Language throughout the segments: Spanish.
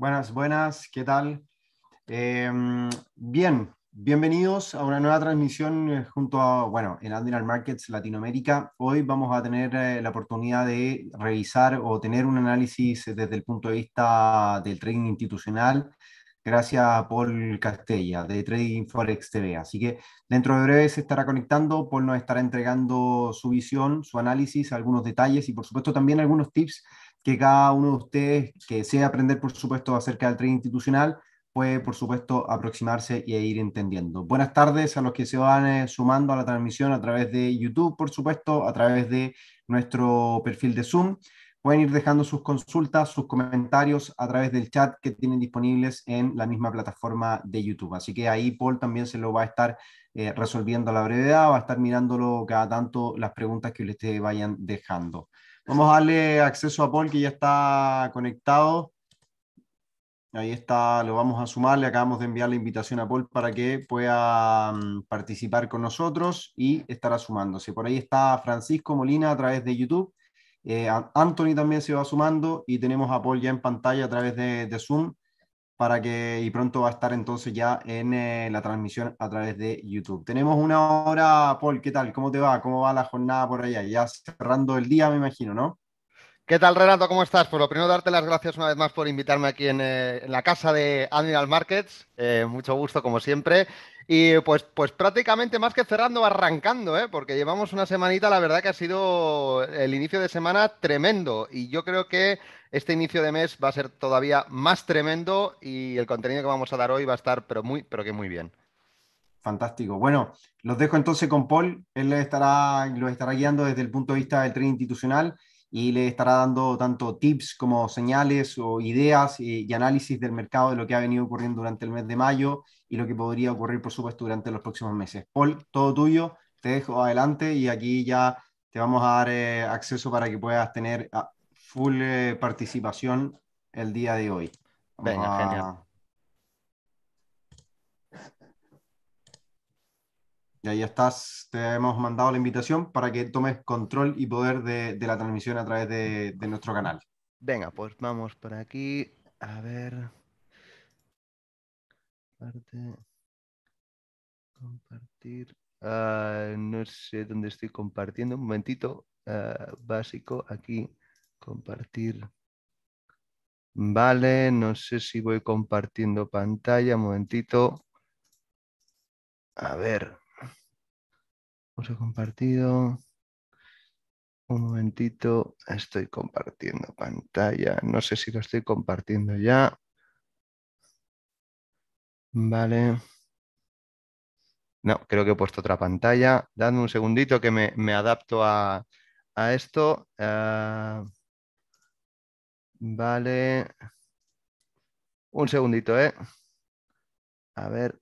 Buenas, buenas, ¿qué tal? Em, bien, bienvenidos a una nueva transmisión eh, junto a, bueno, en Admiral Markets Latinoamérica. Hoy vamos a tener eh, la oportunidad de revisar o tener un análisis desde el punto de vista del trading institucional, gracias a Paul Castella de Trading Forex TV. Así que dentro de breve se estará conectando, Paul nos estará entregando su visión, su análisis, algunos detalles y por supuesto también algunos tips que cada uno de ustedes que sea aprender, por supuesto, acerca del tren institucional, puede, por supuesto, aproximarse y ir entendiendo. Buenas tardes a los que se van eh, sumando a la transmisión a través de YouTube, por supuesto, a través de nuestro perfil de Zoom. Pueden ir dejando sus consultas, sus comentarios a través del chat que tienen disponibles en la misma plataforma de YouTube. Así que ahí Paul también se lo va a estar eh, resolviendo a la brevedad, va a estar mirándolo cada tanto las preguntas que le vayan dejando. Vamos a darle acceso a Paul que ya está conectado. Ahí está, lo vamos a sumar. Le acabamos de enviar la invitación a Paul para que pueda mm, participar con nosotros y estará sumándose. Por ahí está Francisco Molina a través de YouTube. Eh, Anthony también se va sumando y tenemos a Paul ya en pantalla a través de, de Zoom para que y pronto va a estar entonces ya en eh, la transmisión a través de YouTube. Tenemos una hora, Paul, ¿qué tal? ¿Cómo te va? ¿Cómo va la jornada por allá? Ya cerrando el día, me imagino, ¿no? ¿Qué tal, Renato? ¿Cómo estás? Por lo primero, darte las gracias una vez más por invitarme aquí en, eh, la casa de Admiral Markets. Eh, mucho gusto, como siempre. Y pues, pues, prácticamente más que cerrando, arrancando, ¿eh? porque llevamos una semanita, la verdad que ha sido el inicio de semana tremendo. Y yo creo que este inicio de mes va a ser todavía más tremendo y el contenido que vamos a dar hoy va a estar, pero muy, pero que muy bien. Fantástico. Bueno, los dejo entonces con Paul. Él estará, los estará guiando desde el punto de vista del tren institucional y le estará dando tanto tips como señales o ideas eh, y, análisis del mercado de lo que ha venido ocurriendo durante el mes de mayo y lo que podría ocurrir, por supuesto, durante los próximos meses. Paul, todo tuyo, te dejo adelante y aquí ya te vamos a dar eh, acceso para que puedas tener ah, full eh, participación el día de hoy. Venga, genial. Y ahí estás, te hemos mandado la invitación para que tomes control y poder de, la transmisión a través de, nuestro canal. Venga, pues vamos por aquí. A ver. Compartir. Ah, no sé dónde estoy compartiendo. Un momentito. Ah, básico. Aquí. Compartir. Vale. No sé si voy compartiendo pantalla. Un momentito. A ver. Os he compartido. Un momentito, estoy compartiendo pantalla. No sé si lo estoy compartiendo ya. Vale. No, creo que he puesto otra pantalla. Dadme un segundito que me, me adapto a, esto. Eh, vale. Un segundito, ¿eh? A ver.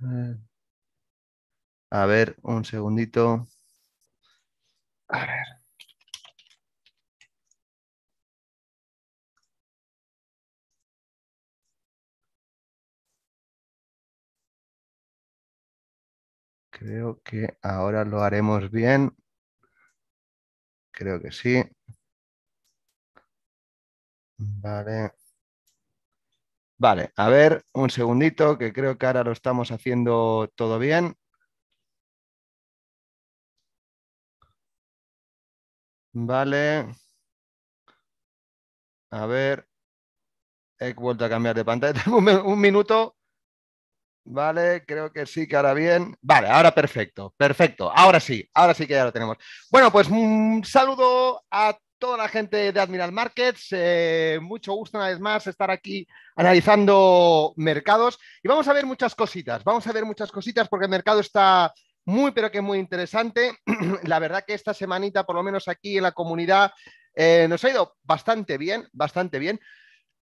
A ver, un segundito. Creo que ahora lo haremos bien. Creo que sí. Vale. Vale, a ver, un segundito, que creo que ahora lo estamos haciendo todo bien. Vale. A ver. He vuelto a cambiar de pantalla. un, minuto. Vale, creo que sí, que ahora bien. Vale, ahora perfecto, perfecto. Ahora sí, ahora sí que ya lo tenemos. Bueno, pues un mm, saludo a todos toda la gente de Admiral Markets. Eh, mucho gusto una vez más estar aquí analizando mercados y vamos a ver muchas cositas, vamos a ver muchas cositas porque el mercado está muy, pero que muy interesante. la verdad que esta semanita, por lo menos aquí en la comunidad, eh, nos ha ido bastante bien, bastante bien.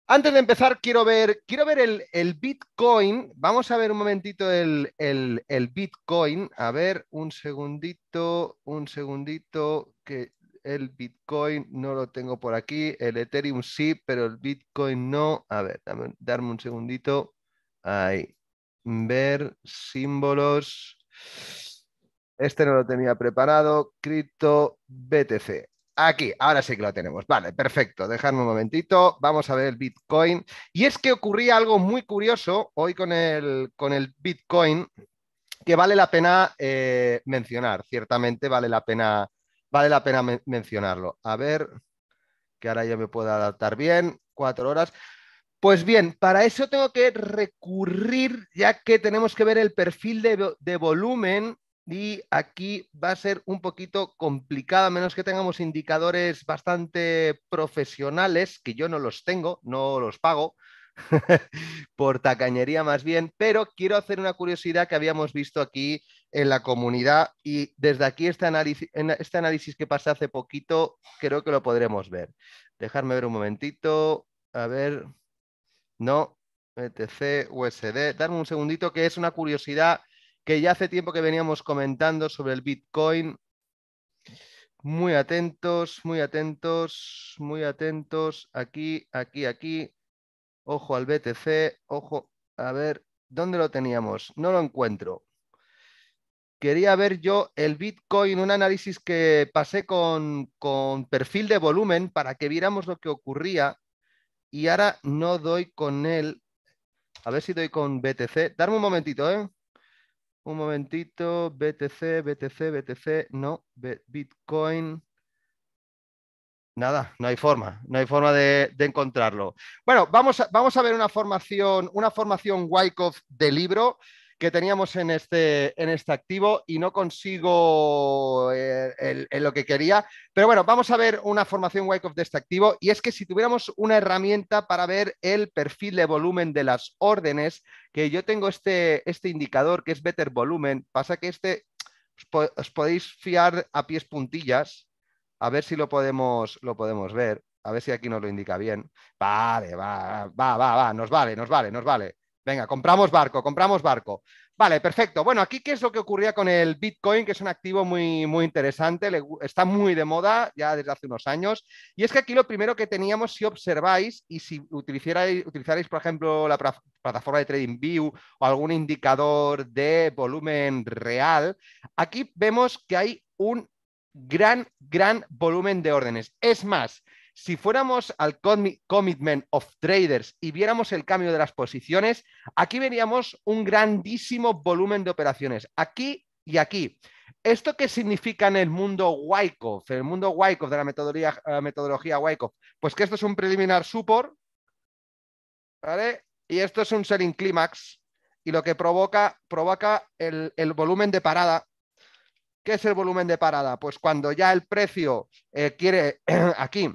Antes de empezar, quiero ver, quiero ver el, Bitcoin. Vamos a ver un momentito el, el Bitcoin. A ver, un segundito, un segundito, que el Bitcoin no lo tengo por aquí, el Ethereum sí, pero el Bitcoin no. A ver, dame, darme un segundito. Ahí. Ver símbolos. Este no lo tenía preparado. Cripto BTC. Aquí, ahora sí que lo tenemos. Vale, perfecto. Dejadme un momentito. Vamos a ver el Bitcoin. Y es que ocurría algo muy curioso hoy con el, con el Bitcoin que vale la pena eh, mencionar. Ciertamente vale la pena vale la pena mencionarlo. A ver, que ahora ya me pueda adaptar bien, cuatro horas. Pues bien, para eso tengo que recurrir, ya que tenemos que ver el perfil de, de volumen y aquí va a ser un poquito complicado, a menos que tengamos indicadores bastante profesionales, que yo no los tengo, no los pago, por tacañería más bien, pero quiero hacer una curiosidad que habíamos visto aquí en la comunidad y desde aquí este análisis, este análisis que pasé hace poquito creo que lo podremos ver. Dejarme ver un momentito, a ver, no, ETC, USD, darme un segundito que es una curiosidad que ya hace tiempo que veníamos comentando sobre el Bitcoin. Muy atentos, muy atentos, muy atentos. Aquí, aquí, aquí. Ojo al BTC, ojo, a ver, ¿dónde lo teníamos? No lo encuentro. Quería ver yo el Bitcoin, un análisis que pasé con, perfil de volumen para que viéramos lo que ocurría y ahora no doy con él. A ver si doy con BTC. Darme un momentito, ¿eh? Un momentito, BTC, BTC, BTC, no, Bitcoin. Nada, no hay forma, no hay forma de, encontrarlo. Bueno, vamos a, ver una formación, una formación Wyckoff de libro que teníamos en este, en este activo y no consigo eh, lo que quería. Pero bueno, vamos a ver una formación Wyckoff de este activo y es que si tuviéramos una herramienta para ver el perfil de volumen de las órdenes, que yo tengo este, este indicador que es Better Volumen, pasa que este pues, os podéis fiar a pies puntillas a ver si lo podemos, lo podemos ver. A ver si aquí nos lo indica bien. Vale, va, va, va, va, nos vale, nos vale, nos vale. Venga, compramos barco, compramos barco. Vale, perfecto. Bueno, aquí qué es lo que ocurría con el Bitcoin, que es un activo muy, muy interesante, está muy de moda ya desde hace unos años. Y es que aquí lo primero que teníamos, si observáis y si utilizarais, por ejemplo, la plataforma de TradingView o algún indicador de volumen real, aquí vemos que hay un gran, gran volumen de órdenes. Es más, si fuéramos al commitment of traders y viéramos el cambio de las posiciones, aquí veríamos un grandísimo volumen de operaciones, aquí y aquí. ¿Esto qué significa en el mundo Wyckoff, el mundo Wyckoff de la metodología, eh, metodología Wyckoff? Pues que esto es un preliminar support, ¿vale? Y esto es un selling climax y lo que provoca, provoca el, el volumen de parada ¿Qué es el volumen de parada? Pues cuando ya el precio eh, quiere, aquí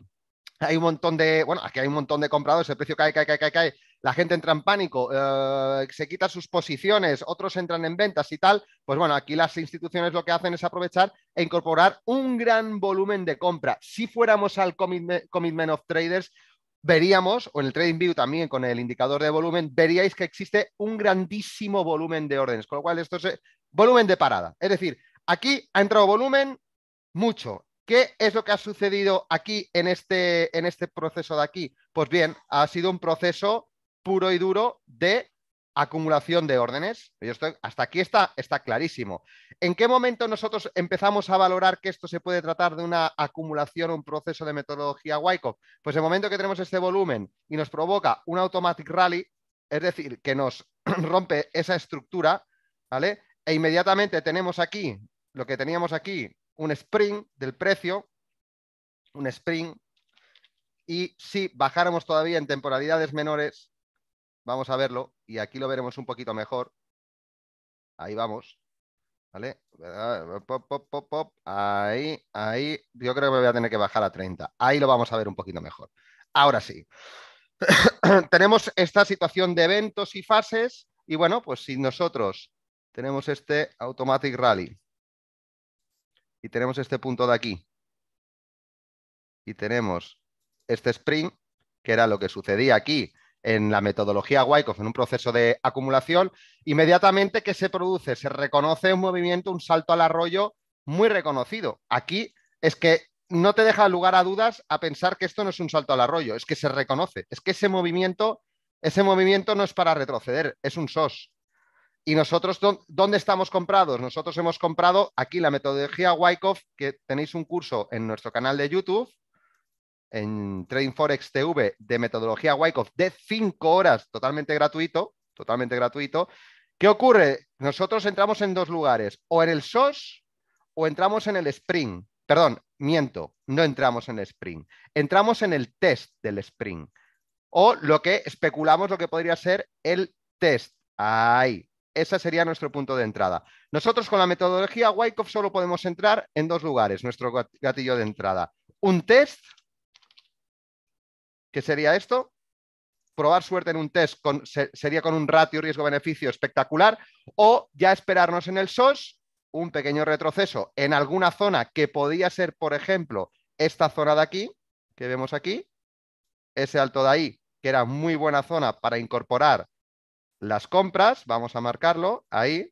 hay un montón de, bueno, aquí hay un montón de compradores, el precio cae, cae, cae, cae, cae, la gente entra en pánico, eh, se quita sus posiciones, otros entran en ventas y tal, pues bueno, aquí las instituciones lo que hacen es aprovechar e incorporar un gran volumen de compra. Si fuéramos al Commitment of Traders, veríamos, o en el Trading View también con el indicador de volumen, veríais que existe un grandísimo volumen de órdenes, con lo cual esto es eh, volumen de parada. Es decir, Aquí ha entrado volumen mucho. ¿Qué es lo que ha sucedido aquí en este, en este proceso de aquí? Pues bien, ha sido un proceso puro y duro de acumulación de órdenes. Yo hasta aquí está, está clarísimo. ¿En qué momento nosotros empezamos a valorar que esto se puede tratar de una acumulación, o un proceso de metodología Wyckoff? Pues el momento que tenemos este volumen y nos provoca un automatic rally, es decir, que nos rompe esa estructura, ¿vale? E inmediatamente tenemos aquí lo que teníamos aquí, un sprint del precio, un sprint, y si bajáramos todavía en temporalidades menores, vamos a verlo, y aquí lo veremos un poquito mejor. Ahí vamos. ¿Vale? Ah, pop, Ahí, ahí. Yo creo que me voy a tener que bajar a 30. Ahí lo vamos a ver un poquito mejor. Ahora sí. tenemos esta situación de eventos y fases. Y bueno, pues si nosotros tenemos este Automatic Rally, y tenemos este punto de aquí. Y tenemos este spring que era lo que sucedía aquí en la metodología Wyckoff, en un proceso de acumulación, inmediatamente que se produce, se reconoce un movimiento, un salto al arroyo muy reconocido. Aquí es que no te deja lugar a dudas a pensar que esto no es un salto al arroyo, es que se reconoce, es que ese movimiento, ese movimiento no es para retroceder, es un SOS. Y nosotros, ¿dónde estamos comprados? Nosotros hemos comprado aquí la metodología Wyckoff, que tenéis un curso en nuestro canal de YouTube, en Trading Forex TV, de metodología Wyckoff, de cinco horas, totalmente gratuito, totalmente gratuito. ¿Qué ocurre? Nosotros entramos en dos lugares, o en el SOS o entramos en el Spring. Perdón, miento, no entramos en el Spring. Entramos en el test del Spring, o lo que especulamos lo que podría ser el test. Ahí, ese sería nuestro punto de entrada. Nosotros con la metodología Wyckoff solo podemos entrar en dos lugares, nuestro gatillo de entrada. Un test, que sería esto, probar suerte en un test sería con un ratio riesgo-beneficio espectacular, o ya esperarnos en el SOS un pequeño retroceso en alguna zona que podía ser, por ejemplo, esta zona de aquí, que vemos aquí, ese alto de ahí, que era muy buena zona para incorporar las compras, vamos a marcarlo ahí,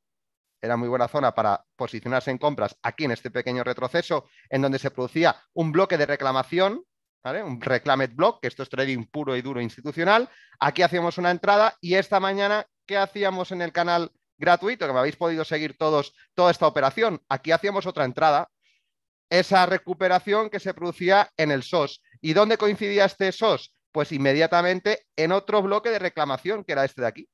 era muy buena zona para posicionarse en compras aquí en este pequeño retroceso en donde se producía un bloque de reclamación, un reclamet block, que esto es trading puro y duro institucional. Aquí hacíamos una entrada y esta mañana, ¿qué hacíamos en el canal gratuito? Que me habéis podido seguir todos toda esta operación. Aquí hacíamos otra entrada. Esa recuperación que se producía en el SOS. ¿Y dónde coincidía este SOS? Pues inmediatamente en otro bloque de reclamación, que era este de aquí.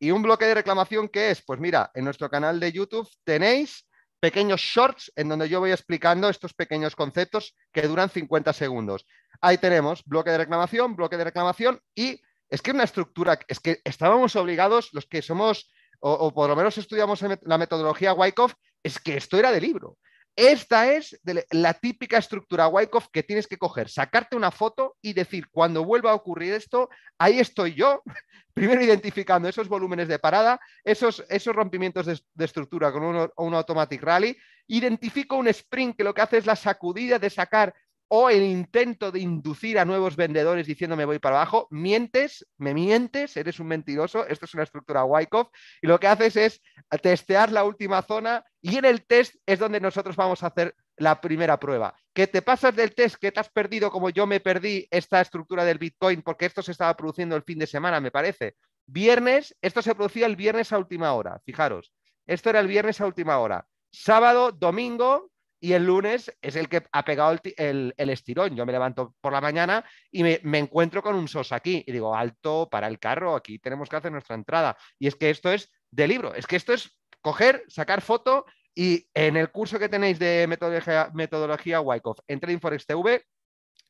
¿Y un bloque de reclamación qué es? Pues mira, en nuestro canal de YouTube tenéis pequeños shorts en donde yo voy explicando estos pequeños conceptos que duran 50 segundos. Ahí tenemos bloque de reclamación, bloque de reclamación y es que una estructura, es que estábamos obligados los que somos o, o por lo menos estudiamos la metodología Wyckoff, es que esto era de libro. Esta es la típica estructura Wyckoff que tienes que coger, sacarte una foto y decir, cuando vuelva a ocurrir esto, ahí estoy yo, primero identificando esos volúmenes de parada, esos, esos rompimientos de, estructura con un, automatic rally, identifico un sprint que lo que hace es la sacudida de sacar o el intento de inducir a nuevos vendedores diciéndome voy para abajo, mientes, me mientes, eres un mentiroso, esto es una estructura Wyckoff, y lo que haces es testear la última zona, y en el test es donde nosotros vamos a hacer la primera prueba. Que te pasas del test, que te has perdido como yo me perdí esta estructura del Bitcoin, porque esto se estaba produciendo el fin de semana, me parece. Viernes, esto se producía el viernes a última hora, fijaros. Esto era el viernes a última hora. Sábado, domingo, y el lunes es el que ha pegado el, estirón. Yo me levanto por la mañana y me, me, encuentro con un sos aquí y digo, alto para el carro, aquí tenemos que hacer nuestra entrada. Y es que esto es de libro, es que esto es coger, sacar foto y en el curso que tenéis de metodología, metodología Wyckoff en Inforest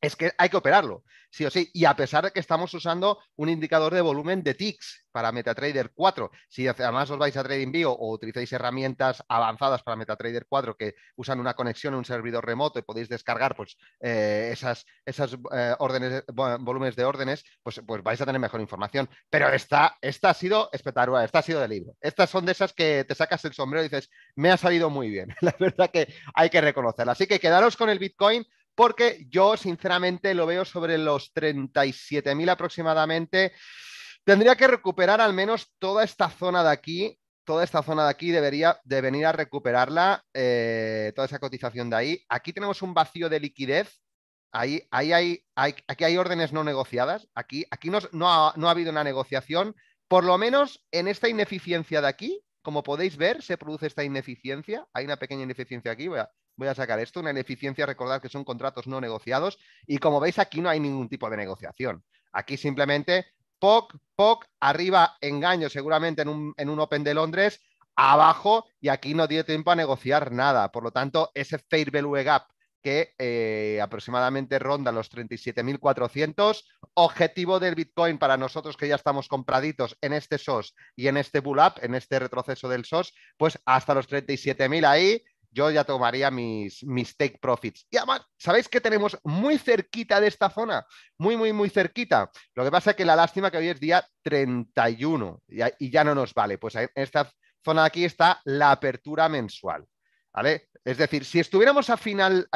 es que hay que operarlo, sí o sí. Y a pesar de que estamos usando un indicador de volumen de TICS para MetaTrader 4, si además os vais a TradingView o utilizáis herramientas avanzadas para MetaTrader 4 que usan una conexión en un servidor remoto y podéis descargar pues, eh, esas, esas eh, órdenes, volúmenes de órdenes, pues, pues vais a tener mejor información. Pero esta, esta ha sido espectacular, esta ha sido de libro. Estas son de esas que te sacas el sombrero y dices, me ha salido muy bien. La verdad que hay que reconocerla. Así que quedaros con el Bitcoin porque yo sinceramente lo veo sobre los 37.000 aproximadamente. Tendría que recuperar al menos toda esta zona de aquí. Toda esta zona de aquí debería de venir a recuperarla, eh, toda esa cotización de ahí. Aquí tenemos un vacío de liquidez. Ahí, hay, aquí hay órdenes no negociadas. Aquí, aquí no ha habido una negociación. Por lo menos en esta ineficiencia de aquí, como podéis ver, se produce esta ineficiencia. Hay una pequeña ineficiencia aquí. Voy a, sacar esto. Una ineficiencia, recordad que son contratos no negociados. Y como veis, aquí no hay ningún tipo de negociación. Aquí simplemente, POC, POC, arriba engaño seguramente en un, en un Open de Londres, abajo, y aquí no dio tiempo a negociar nada. Por lo tanto, ese fair value gap que eh, aproximadamente ronda los 37.400. Objetivo del Bitcoin para nosotros que ya estamos compraditos en este SOS y en este bull up, en este retroceso del SOS, pues hasta los 37.000 ahí yo ya tomaría mis, mis take profits. Y además, ¿sabéis que tenemos muy cerquita de esta zona? Muy, muy, muy cerquita. Lo que pasa es que la lástima que hoy es día 31 y, y ya no nos vale. Pues en esta zona de aquí está la apertura mensual. Es decir, si estuviéramos a final,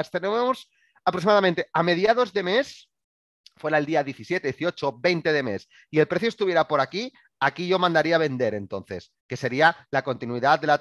aproximadamente a mediados de mes, fuera el día 17, 18, 20 de mes, y el precio estuviera por aquí, aquí yo mandaría vender entonces, que sería la continuidad de la,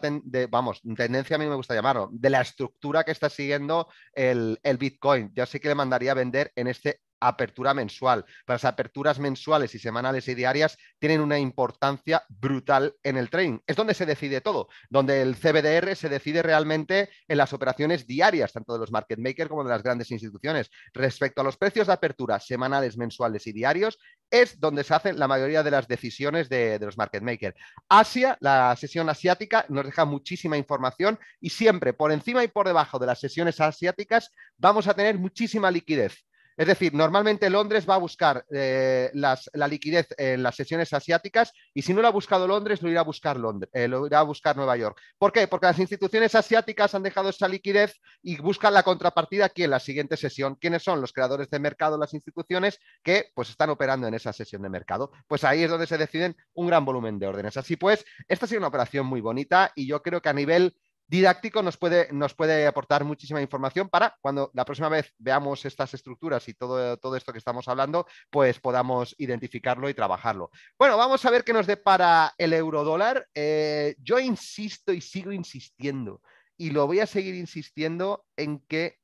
vamos, tendencia a mí me gusta llamarlo, de la estructura que está siguiendo el, Bitcoin. Yo sí que le mandaría vender en este apertura mensual. las aperturas mensuales y semanales y diarias tienen una importancia brutal en el trading. Es donde se decide todo, donde el CBDR se decide realmente en las operaciones diarias, tanto de los market makers como de las grandes instituciones. Respecto a los precios de apertura semanales, mensuales y diarios, es donde se hacen la mayoría de las decisiones de, de los market makers. Asia, la sesión asiática, nos deja muchísima información y siempre por encima y por debajo de las sesiones asiáticas vamos a tener muchísima liquidez. Es decir, normalmente Londres va a buscar eh, la liquidez en las sesiones asiáticas y si no lo ha buscado Londres, lo irá a buscar Londres, eh, lo irá a buscar Nueva York. ¿Por qué? Porque las instituciones asiáticas han dejado esa liquidez y buscan la contrapartida aquí en la siguiente sesión. ¿Quiénes son los creadores de mercado, las instituciones que pues están operando en esa sesión de mercado? Pues ahí es donde se deciden un gran volumen de órdenes. Así pues, esta ha sido una operación muy bonita y yo creo que a nivel didáctico nos puede, nos puede aportar muchísima información para cuando la próxima vez veamos estas estructuras y todo, todo esto que estamos hablando, pues podamos identificarlo y trabajarlo. Bueno, vamos a ver qué nos depara el eurodólar. dólar. Eh, yo insisto y sigo insistiendo y lo voy a seguir insistiendo en que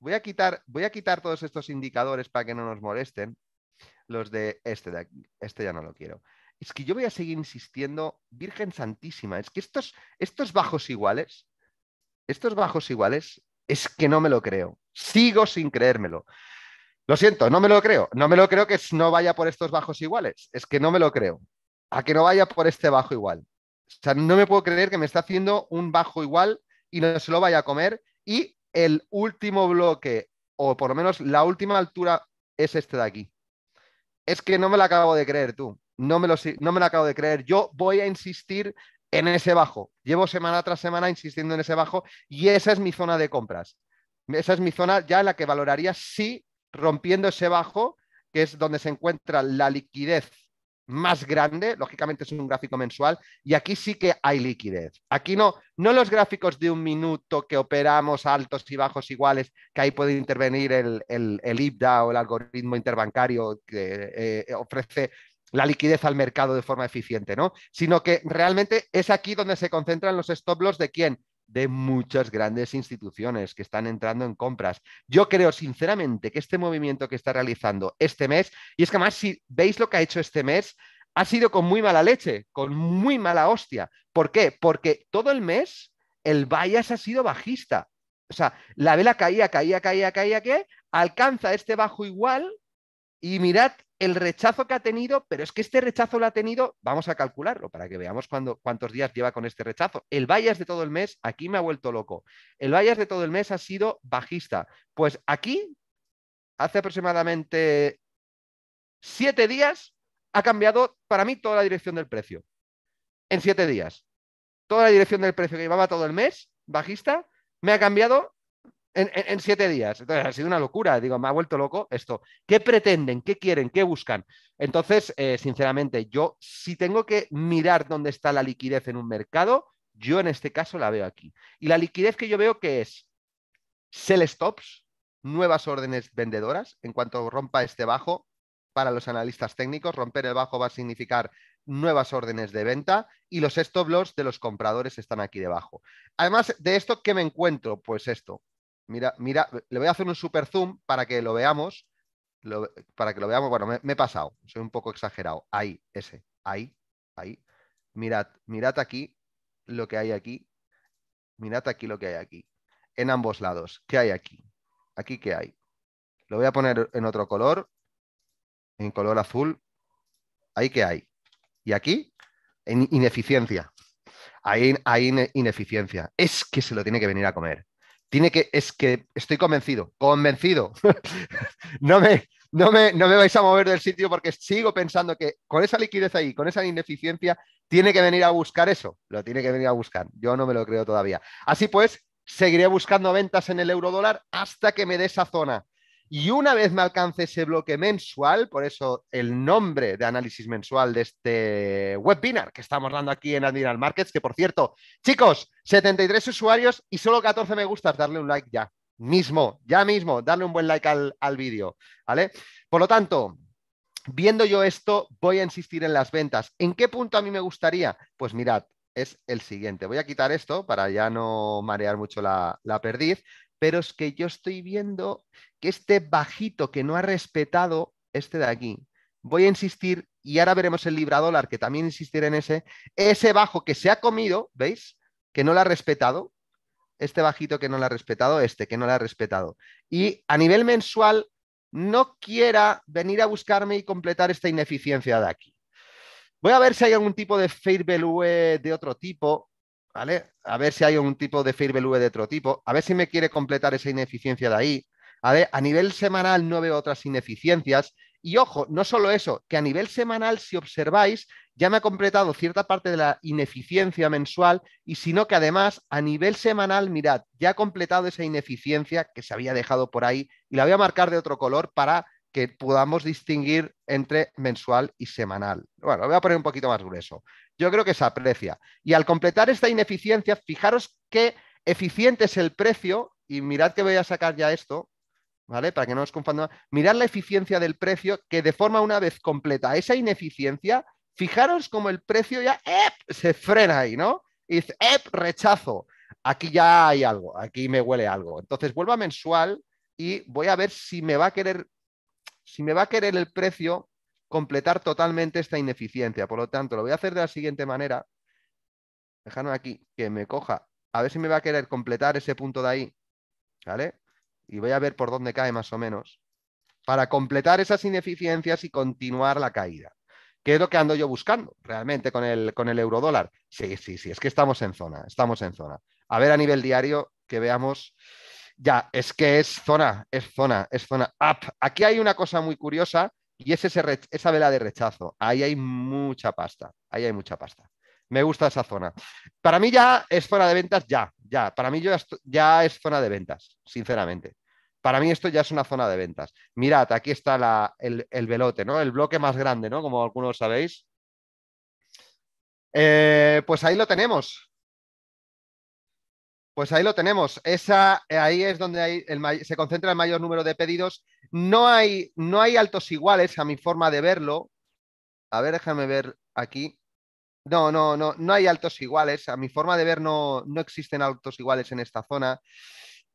voy a quitar, voy a quitar todos estos indicadores para que no nos molesten. Los de este de aquí, este ya no lo quiero es que yo voy a seguir insistiendo, Virgen Santísima, es que estos, estos bajos iguales estos bajos iguales es que no me lo creo. Sigo sin creérmelo. Lo siento, no me lo creo. No me lo creo que no vaya por estos bajos iguales. Es que no me lo creo. A que no vaya por este bajo igual. O sea, no me puedo creer que me está haciendo un bajo igual y no se lo vaya a comer. Y el último bloque, o por lo menos la última altura, es este de aquí. Es que no me lo acabo de creer tú. No me, lo, no me lo acabo de creer. Yo voy a insistir en ese bajo. Llevo semana tras semana insistiendo en ese bajo y esa es mi zona de compras. Esa es mi zona ya en la que valoraría si rompiendo ese bajo, que es donde se encuentra la liquidez más grande, lógicamente es un gráfico mensual, y aquí sí que hay liquidez. Aquí no, no los gráficos de un minuto que operamos altos y bajos iguales, que ahí puede intervenir el, el, o el algoritmo interbancario que eh, ofrece la liquidez al mercado de forma eficiente, ¿no? Sino que realmente es aquí donde se concentran los stop loss de quién? De muchas grandes instituciones que están entrando en compras. Yo creo sinceramente que este movimiento que está realizando este mes, y es que más si veis lo que ha hecho este mes, ha sido con muy mala leche, con muy mala hostia. ¿Por qué? Porque todo el mes el bias ha sido bajista. O sea, la vela caía, caía, caía, caía, ¿qué? alcanza este bajo igual y mirad el rechazo que ha tenido, pero es que este rechazo lo ha tenido, vamos a calcularlo para que veamos cuántos días lleva con este rechazo. El Bayas de todo el mes, aquí me ha vuelto loco. El Bayas de todo el mes ha sido bajista. Pues aquí, hace aproximadamente siete días, ha cambiado para mí toda la dirección del precio. En siete días. Toda la dirección del precio que llevaba todo el mes, bajista, me ha cambiado en, siete días. Entonces, ha sido una locura. Digo, me ha vuelto loco esto. ¿Qué pretenden? ¿Qué quieren? ¿Qué buscan? Entonces, eh, sinceramente, yo si tengo que mirar dónde está la liquidez en un mercado, yo en este caso la veo aquí. Y la liquidez que yo veo que es sell stops, nuevas órdenes vendedoras, en cuanto rompa este bajo, para los analistas técnicos, romper el bajo va a significar nuevas órdenes de venta y los stop loss de los compradores están aquí debajo. Además de esto, ¿qué me encuentro? Pues esto, Mira, mira, le voy a hacer un super zoom para que lo veamos. para que lo veamos, bueno, me, he pasado, soy un poco exagerado. Ahí, ese, ahí, ahí. Mirad, mirad aquí lo que hay aquí. Mirad aquí lo que hay aquí. En ambos lados. ¿Qué hay aquí? Aquí, ¿qué hay? Lo voy a poner en otro color, en color azul. Ahí, ¿qué hay? Y aquí, en ineficiencia. Ahí hay ineficiencia. Es que se lo tiene que venir a comer tiene que, es que estoy convencido, convencido. no, me, no, me, no me vais a mover del sitio porque sigo pensando que con esa liquidez ahí, con esa ineficiencia, tiene que venir a buscar eso. Lo tiene que venir a buscar. Yo no me lo creo todavía. Así pues, seguiré buscando ventas en el euro dólar hasta que me dé esa zona y una vez me alcance ese bloque mensual, por eso el nombre de análisis mensual de este webinar que estamos dando aquí en Admiral Markets, que por cierto, chicos, 73 usuarios y solo 14 me gustas, darle un like ya, mismo, ya mismo, darle un buen like al, vídeo, ¿vale? Por lo tanto, viendo yo esto, voy a insistir en las ventas. ¿En qué punto a mí me gustaría? Pues mirad, es el siguiente. Voy a quitar esto para ya no marear mucho la, la perdiz pero es que yo estoy viendo que este bajito que no ha respetado, este de aquí, voy a insistir, y ahora veremos el libra dólar, que también insistir en ese, ese bajo que se ha comido, ¿veis? Que no lo ha respetado, este bajito que no lo ha respetado, este que no lo ha respetado. Y a nivel mensual, no quiera venir a buscarme y completar esta ineficiencia de aquí. Voy a ver si hay algún tipo de fair value de otro tipo a ver si hay un tipo de fair de otro tipo, a ver si me quiere completar esa ineficiencia de ahí. A a nivel semanal no veo otras ineficiencias. Y ojo, no solo eso, que a nivel semanal, si observáis, ya me ha completado cierta parte de la ineficiencia mensual, y sino que además a nivel semanal, mirad, ya ha completado esa ineficiencia que se había dejado por ahí, y la voy a marcar de otro color para que podamos distinguir entre mensual y semanal. Bueno, lo voy a poner un poquito más grueso. Yo creo que se aprecia. Y al completar esta ineficiencia, fijaros qué eficiente es el precio, y mirad que voy a sacar ya esto, ¿vale? Para que no os confundan. Mirad la eficiencia del precio que de forma una vez completa esa ineficiencia, fijaros como el precio ya se frena ahí, ¿no? Y dice, ¡ep! rechazo. Aquí ya hay algo, aquí me huele algo. Entonces vuelvo a mensual y voy a ver si me va a querer, si me va a querer el precio completar totalmente esta ineficiencia. Por lo tanto, lo voy a hacer de la siguiente manera. déjame aquí que me coja. A ver si me va a querer completar ese punto de ahí. ¿Vale? Y voy a ver por dónde cae más o menos. Para completar esas ineficiencias y continuar la caída. ¿Qué es lo que ando yo buscando realmente con el, con el eurodólar? Sí, sí, sí, es que estamos en zona, estamos en zona. A ver a nivel diario que veamos. Ya, es que es zona, es zona, es zona Aquí hay una cosa muy curiosa y es ese esa vela de rechazo. Ahí hay mucha pasta. Ahí hay mucha pasta. Me gusta esa zona. Para mí ya es zona de ventas, ya, ya. Para mí ya, es zona de ventas, sinceramente. Para mí esto ya es una zona de ventas. Mirad, aquí está el, velote, ¿no? El bloque más grande, ¿no? Como algunos sabéis. Eh, pues ahí lo tenemos. Pues ahí lo tenemos. Esa, eh, ahí es donde hay el, se concentra el mayor número de pedidos. No hay, no hay altos iguales a mi forma de verlo. A ver, déjame ver aquí. No, no, no, no hay altos iguales. A mi forma de ver, no, no existen altos iguales en esta zona.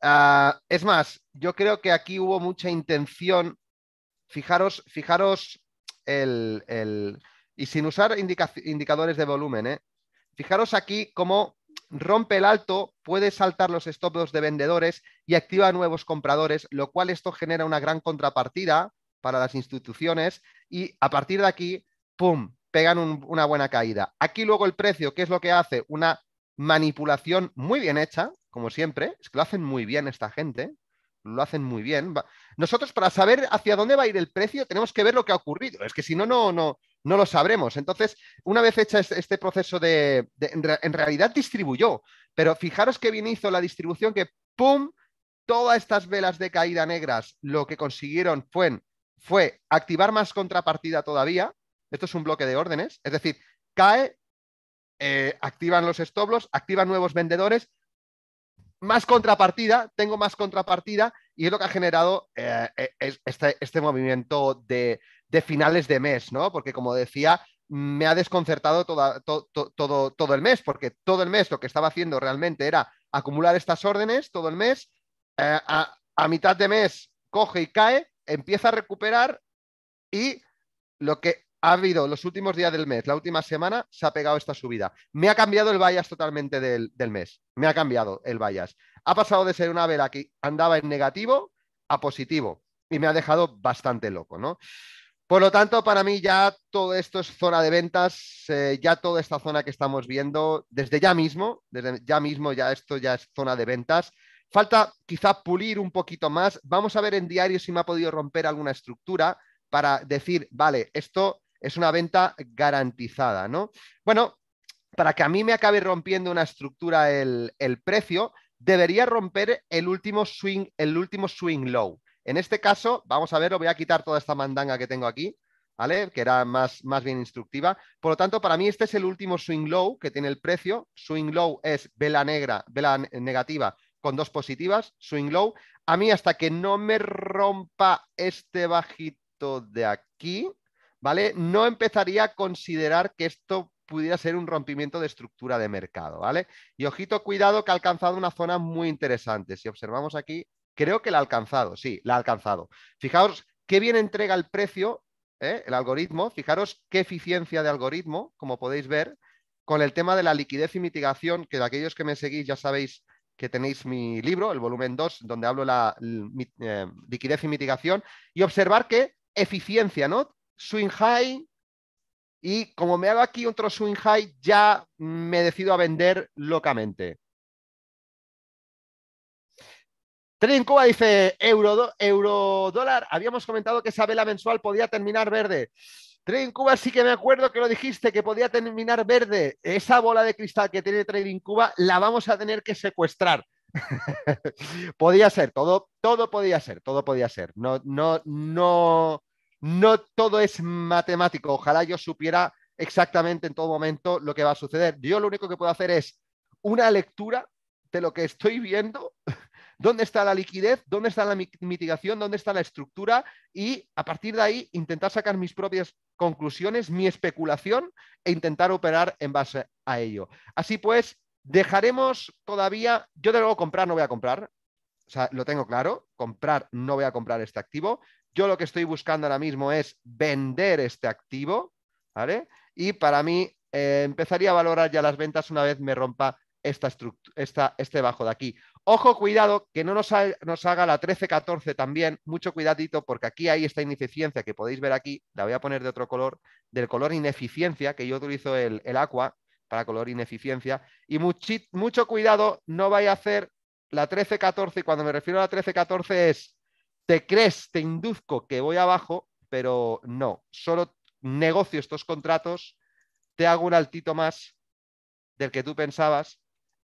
Ah, es más, yo creo que aquí hubo mucha intención. Fijaros, fijaros el, el y sin usar indicadores de volumen, ¿eh? Fijaros aquí cómo rompe el alto, puede saltar los stop de vendedores y activa nuevos compradores, lo cual esto genera una gran contrapartida para las instituciones y a partir de aquí, ¡pum!, pegan una buena caída. Aquí luego el precio, ¿qué es lo que hace? Una manipulación muy bien hecha, como siempre, es que lo hacen muy bien esta gente, lo hacen muy bien. Nosotros para saber hacia dónde va a ir el precio tenemos que ver lo que ha ocurrido, es que si no, no, no, no lo sabremos. Entonces, una vez hecha este proceso de, en, realidad distribuyó, pero fijaros que bien hizo la distribución que, ¡pum!, todas estas velas de caída negras lo que consiguieron fue, activar más contrapartida todavía. Esto es un bloque de órdenes, es decir, cae, eh, activan los estoblos, activan nuevos vendedores, más contrapartida, tengo más contrapartida y es lo que ha generado eh, eh, este, este, movimiento de, de finales de mes, ¿no? Porque como decía, me ha desconcertado todo, todo el mes, porque todo el mes lo que estaba haciendo realmente era acumular estas órdenes todo el mes, eh, a, mitad de mes coge y cae, empieza a recuperar y lo que ha habido los últimos días del mes, la última semana, se ha pegado esta subida. Me ha cambiado el bias totalmente del, del mes, me ha cambiado el bias. Ha pasado de ser una vela que andaba en negativo a positivo y me ha dejado bastante loco, ¿no? Por lo tanto, para mí ya todo esto es zona de ventas, eh, ya toda esta zona que estamos viendo, desde ya mismo, desde ya mismo ya esto ya es zona de ventas. Falta quizá pulir un poquito más. Vamos a ver en diario si me ha podido romper alguna estructura para decir, vale, esto es una venta garantizada, ¿no? Bueno, para que a mí me acabe rompiendo una estructura el, el precio, debería romper el último swing, el último swing low. En este caso, vamos a verlo, voy a quitar toda esta mandanga que tengo aquí, ¿vale? Que era más, más bien instructiva. Por lo tanto, para mí este es el último swing low que tiene el precio. Swing low es vela negra, vela negativa con dos positivas, swing low. A mí hasta que no me rompa este bajito de aquí, ¿vale? No empezaría a considerar que esto pudiera ser un rompimiento de estructura de mercado, ¿vale? Y ojito, cuidado que ha alcanzado una zona muy interesante. Si observamos aquí, Creo que la ha alcanzado, sí, la ha alcanzado. Fijaos qué bien entrega el precio, ¿eh? el algoritmo, fijaros qué eficiencia de algoritmo, como podéis ver, con el tema de la liquidez y mitigación, que de aquellos que me seguís ya sabéis que tenéis mi libro, el volumen 2, donde hablo de la eh, liquidez y mitigación, y observar qué eficiencia, ¿no? Swing high, y como me hago aquí otro swing high, ya me decido a vender locamente. Trading Cuba dice euro, euro dólar. Habíamos comentado que esa vela mensual podía terminar verde. Trading Cuba sí que me acuerdo que lo dijiste, que podía terminar verde. Esa bola de cristal que tiene Trading Cuba la vamos a tener que secuestrar. podía ser, todo, todo podía ser, todo podía ser. No, no, no, no todo es matemático. Ojalá yo supiera exactamente en todo momento lo que va a suceder. Yo lo único que puedo hacer es una lectura de lo que estoy viendo dónde está la liquidez, dónde está la mitigación, dónde está la estructura y a partir de ahí intentar sacar mis propias conclusiones, mi especulación e intentar operar en base a ello. Así pues, dejaremos todavía, yo de luego comprar no voy a comprar, o sea, lo tengo claro, comprar no voy a comprar este activo. Yo lo que estoy buscando ahora mismo es vender este activo, ¿vale? Y para mí eh, empezaría a valorar ya las ventas una vez me rompa esta esta, este bajo de aquí. Ojo, cuidado, que no nos, nos haga la 13-14 también, mucho cuidadito, porque aquí hay esta ineficiencia que podéis ver aquí, la voy a poner de otro color, del color ineficiencia, que yo utilizo el, el para color ineficiencia, y mucho cuidado, no vaya a hacer la 13-14, y cuando me refiero a la 13-14 es, te crees, te induzco que voy abajo, pero no, solo negocio estos contratos, te hago un altito más del que tú pensabas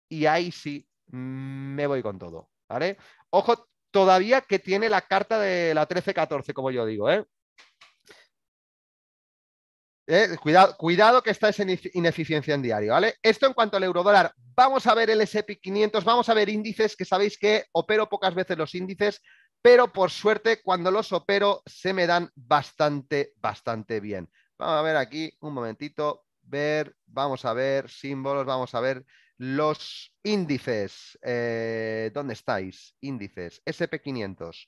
y ahí sí mm, me voy con todo, ¿vale? Ojo todavía que tiene la carta de la 13-14, como yo digo, ¿eh? eh cuidado, cuidado, que está esa ineficiencia en diario, ¿vale? Esto en cuanto al eurodólar. Vamos a ver el S&P 500, vamos a ver índices, que sabéis que opero pocas veces los índices, pero por suerte cuando los opero se me dan bastante, bastante bien. Vamos a ver aquí un momentito, ver, vamos a ver símbolos, vamos a ver los índices, eh, ¿dónde estáis? Índices, SP500.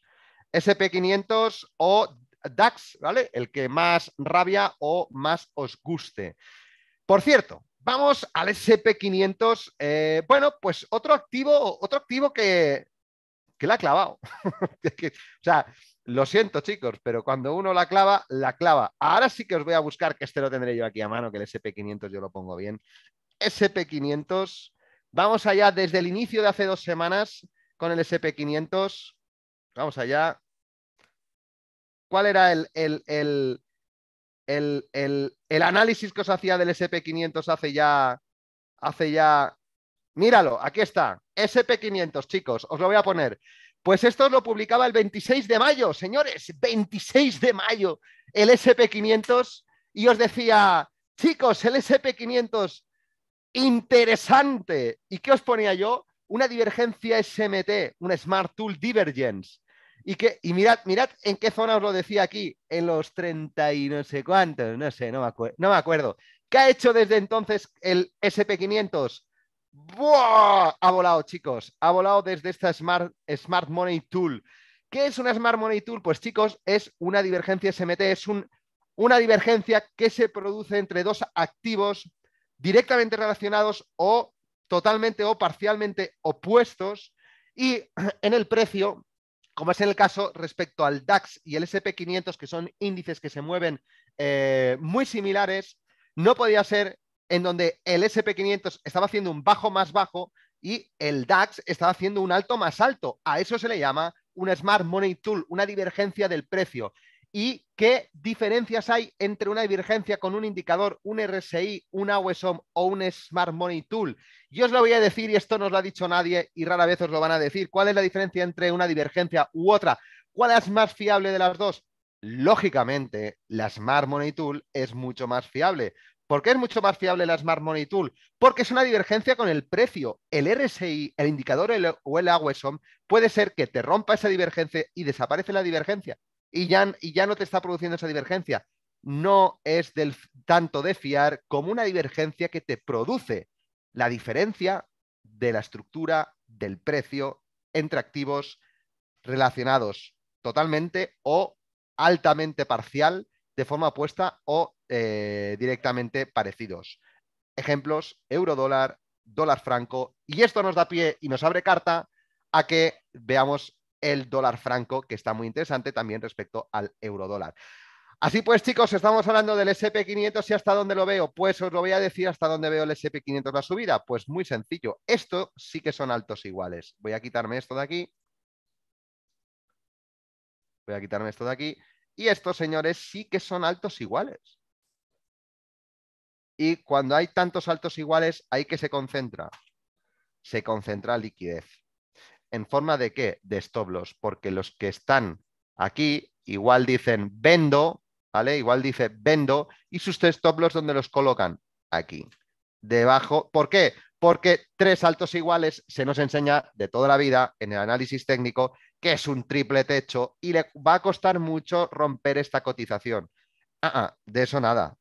SP500 o DAX, ¿vale? El que más rabia o más os guste. Por cierto, vamos al SP500. Eh, bueno, pues otro activo, otro activo que, que la ha clavado. o sea, lo siento, chicos, pero cuando uno la clava, la clava. Ahora sí que os voy a buscar, que este lo tendré yo aquí a mano, que el SP500 yo lo pongo bien. SP500. Vamos allá desde el inicio de hace dos semanas con el SP500. Vamos allá. ¿Cuál era el, el, el, análisis que os hacía del SP500 hace ya, hace ya... Míralo, aquí está. SP500, chicos, os lo voy a poner. Pues esto lo publicaba el 26 de mayo, señores, 26 de mayo, el SP500, y os decía, chicos, el SP500 interesante. ¿Y qué os ponía yo? Una divergencia SMT, una Smart Tool Divergence. Y, que, y mirad, mirad en qué zona os lo decía aquí, en los 30 y no sé cuántos, no sé, no me, no me acuerdo. ¿Qué ha hecho desde entonces el SP500? ¡Buah! Ha volado, chicos, ha volado desde esta Smart, Smart Money Tool. ¿Qué es una Smart Money Tool? Pues chicos, es una divergencia SMT, es un, una divergencia que se produce entre dos activos directamente relacionados o totalmente o parcialmente opuestos y en el precio, como es el caso respecto al DAX y el SP500, que son índices que se mueven eh, muy similares, no podía ser en donde el SP500 estaba haciendo un bajo más bajo y el DAX estaba haciendo un alto más alto. A eso se le llama un Smart Money Tool, una divergencia del precio y qué diferencias hay entre una divergencia con un indicador, un RSI, un AWSOM o un Smart Money Tool. Yo os lo voy a decir y esto no os lo ha dicho nadie y rara vez os lo van a decir. ¿Cuál es la diferencia entre una divergencia u otra? ¿Cuál es más fiable de las dos? Lógicamente, la Smart Money Tool es mucho más fiable. ¿Por qué es mucho más fiable la Smart Money Tool? Porque es una divergencia con el precio. El RSI, el indicador o el AWSOM puede ser que te rompa esa divergencia y desaparece la divergencia y ya, no te está produciendo esa divergencia. No es del tanto de fiar como una divergencia que te produce la diferencia de la estructura del precio entre activos relacionados totalmente o altamente parcial, de forma opuesta o eh, directamente parecidos. Ejemplos, euro dólar, dólar franco. Y esto nos da pie y nos abre carta a que veamos el dólar franco, que está muy interesante también respecto al euro dólar. Así pues, chicos, estamos hablando del SP500 y hasta dónde lo veo. Pues os lo voy a decir hasta dónde veo el SP500 la subida. Pues muy sencillo, esto sí que son altos iguales. Voy a quitarme esto de aquí. Voy a quitarme esto de aquí. Y estos señores sí que son altos iguales. Y cuando hay tantos altos iguales, ahí que se concentra. Se concentra liquidez. ¿En forma de qué? De stop loss, porque los que están aquí igual dicen vendo, ¿vale? Igual dice vendo y sus stop loss ¿dónde los colocan? Aquí, debajo. ¿Por qué? Porque tres altos iguales se nos enseña de toda la vida en el análisis técnico que es un triple techo y le va a costar mucho romper esta cotización. Ah, ah de eso nada.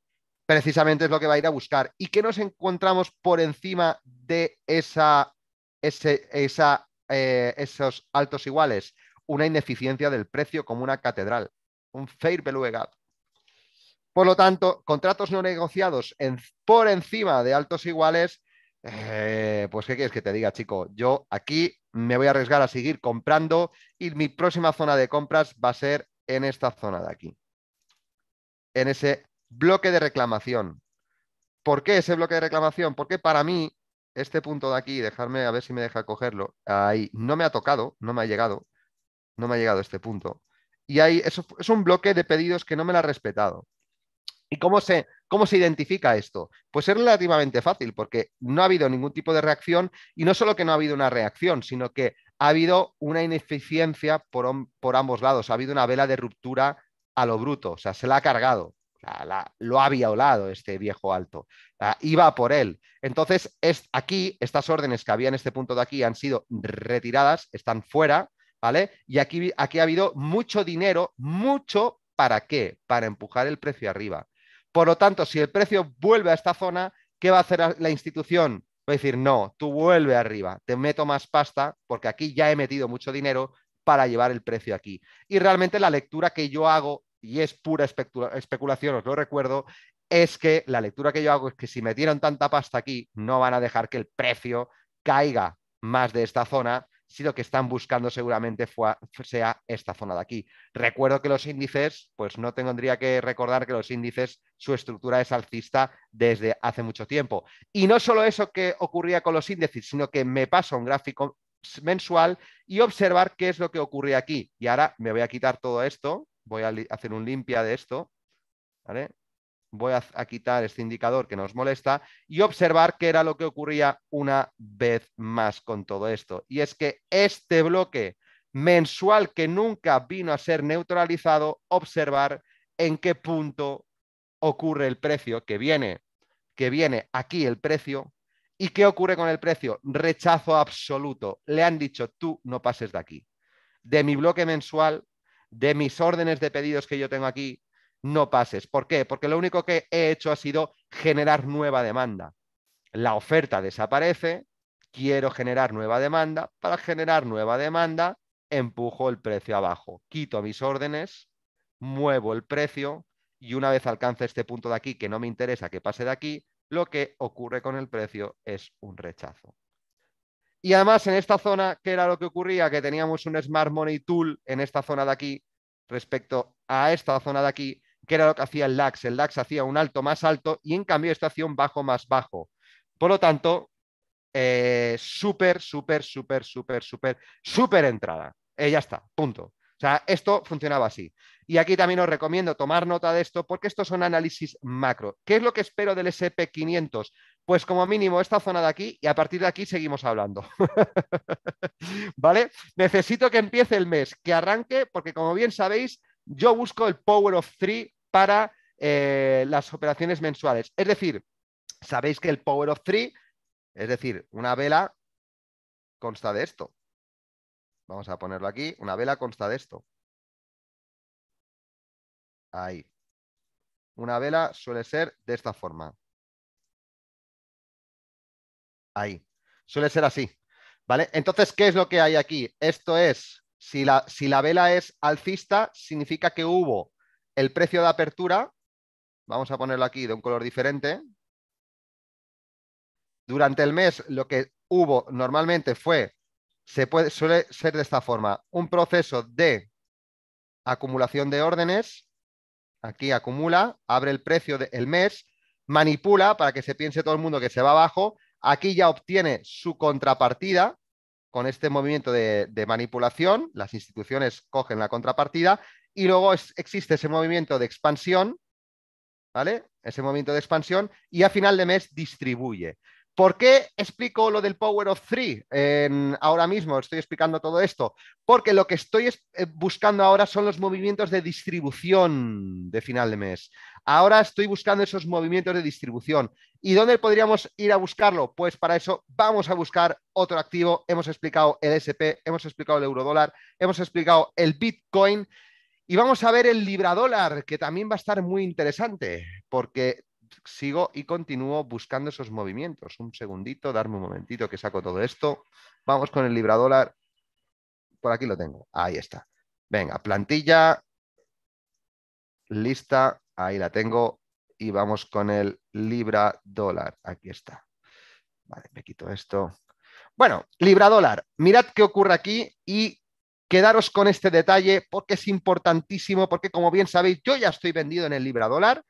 Precisamente es lo que va a ir a buscar. ¿Y qué nos encontramos por encima de esa, esa eh, esos altos iguales? Una ineficiencia del precio como una catedral, un fair value gap. Por lo tanto, contratos no negociados por encima de altos iguales, eh, pues ¿qué quieres que te diga, chico? Yo aquí me voy a arriesgar a seguir comprando y mi próxima zona de compras va a ser en esta zona de aquí, en ese bloque de reclamación. ¿Por qué ese bloque de reclamación? Porque para mí este punto de aquí, dejarme a ver si me deja cogerlo. Ahí no me ha tocado, no me ha llegado. No me ha llegado este punto. Y ahí eso, es un bloque de pedidos que no me lo ha respetado. ¿Y cómo se, cómo se identifica esto? Pues es relativamente fácil porque no ha habido ningún tipo de reacción y no solo que no ha habido una reacción, sino que ha habido una ineficiencia por, por ambos lados, ha habido una vela de ruptura a lo bruto, o sea, se la ha cargado lo había olado este viejo alto, iba por él. Entonces, es, aquí estas órdenes que había en este punto de aquí han sido retiradas, están fuera, ¿vale? Y aquí, aquí ha habido mucho dinero, mucho, ¿para qué? Para empujar el precio arriba. Por lo tanto, si el precio vuelve a esta zona, ¿qué va a hacer la institución? Va a decir, no, tú vuelve arriba, te meto más pasta, porque aquí ya he metido mucho dinero para llevar el precio aquí. Y realmente la lectura que yo hago y es pura especulación, os lo recuerdo, es que la lectura que yo hago es que si metieron tanta pasta aquí, no van a dejar que el precio caiga más de esta zona, sino que están buscando seguramente sea esta zona de aquí. Recuerdo que los índices, pues no tendría que recordar que los índices, su estructura es alcista desde hace mucho tiempo. Y no solo eso que ocurría con los índices, sino que me paso un gráfico mensual y observar qué es lo que ocurre aquí. Y ahora me voy a quitar todo esto voy a hacer un limpia de esto, voy a, quitar este indicador que nos molesta y observar qué era lo que ocurría una vez más con todo esto. Y es que este bloque mensual que nunca vino a ser neutralizado, observar en qué punto ocurre el precio que viene, que viene aquí el precio. ¿Y qué ocurre con el precio? Rechazo absoluto. Le han dicho, tú no pases de aquí. De mi bloque mensual de mis órdenes de pedidos que yo tengo aquí, no pases. ¿Por qué? Porque lo único que he hecho ha sido generar nueva demanda. La oferta desaparece, quiero generar nueva demanda, para generar nueva demanda empujo el precio abajo, quito mis órdenes, muevo el precio y una vez alcance este punto de aquí que no me interesa que pase de aquí, lo que ocurre con el precio es un rechazo. Y además en esta zona, ¿qué era lo que ocurría? Que teníamos un Smart Money Tool en esta zona de aquí respecto a esta zona de aquí, que era lo que hacía el LAX El DAX hacía un alto más alto y en cambio esto hacía un bajo más bajo. Por lo tanto, eh, súper, súper, súper, súper, súper, súper entrada. Eh, ya está, punto. O sea, esto funcionaba así. Y aquí también os recomiendo tomar nota de esto porque estos son análisis macro. ¿Qué es lo que espero del SP500? pues como mínimo esta zona de aquí y a partir de aquí seguimos hablando. ¿Vale? Necesito que empiece el mes, que arranque, porque como bien sabéis, yo busco el Power of Three para eh, las operaciones mensuales. Es decir, sabéis que el Power of Three, es decir, una vela consta de esto. Vamos a ponerlo aquí, una vela consta de esto. Ahí. Una vela suele ser de esta forma. Ahí. Suele ser así. ¿Vale? Entonces, ¿qué es lo que hay aquí? Esto es, si la, si la vela es alcista, significa que hubo el precio de apertura, vamos a ponerlo aquí de un color diferente, durante el mes lo que hubo normalmente fue, se puede, suele ser de esta forma, un proceso de acumulación de órdenes, aquí acumula, abre el precio del mes, manipula para que se piense todo el mundo que se va abajo Aquí ya obtiene su contrapartida con este movimiento de, manipulación, las instituciones cogen la contrapartida y luego existe ese movimiento de expansión, ¿vale? Ese movimiento de expansión y a final de mes distribuye. ¿Por qué explico lo del Power of Three? ahora mismo estoy explicando todo esto. Porque lo que estoy eh, buscando ahora son los movimientos de distribución de final de mes. Ahora estoy buscando esos movimientos de distribución. ¿Y dónde podríamos ir a buscarlo? Pues para eso vamos a buscar otro activo. Hemos explicado el SP, hemos explicado el eurodólar, hemos explicado el Bitcoin. Y vamos a ver el libra dólar, que también va a estar muy interesante, porque sigo y continúo buscando esos movimientos. Un segundito, darme un momentito que saco todo esto. Vamos con el libra dólar. Por aquí lo tengo. Ahí está. Venga, plantilla. Lista. Ahí la tengo. Y vamos con el libra dólar. Aquí está. Vale, me quito esto. Bueno, libra dólar. Mirad qué ocurre aquí y quedaros con este detalle porque es importantísimo, porque como bien sabéis, yo ya estoy vendido en el libra dólar.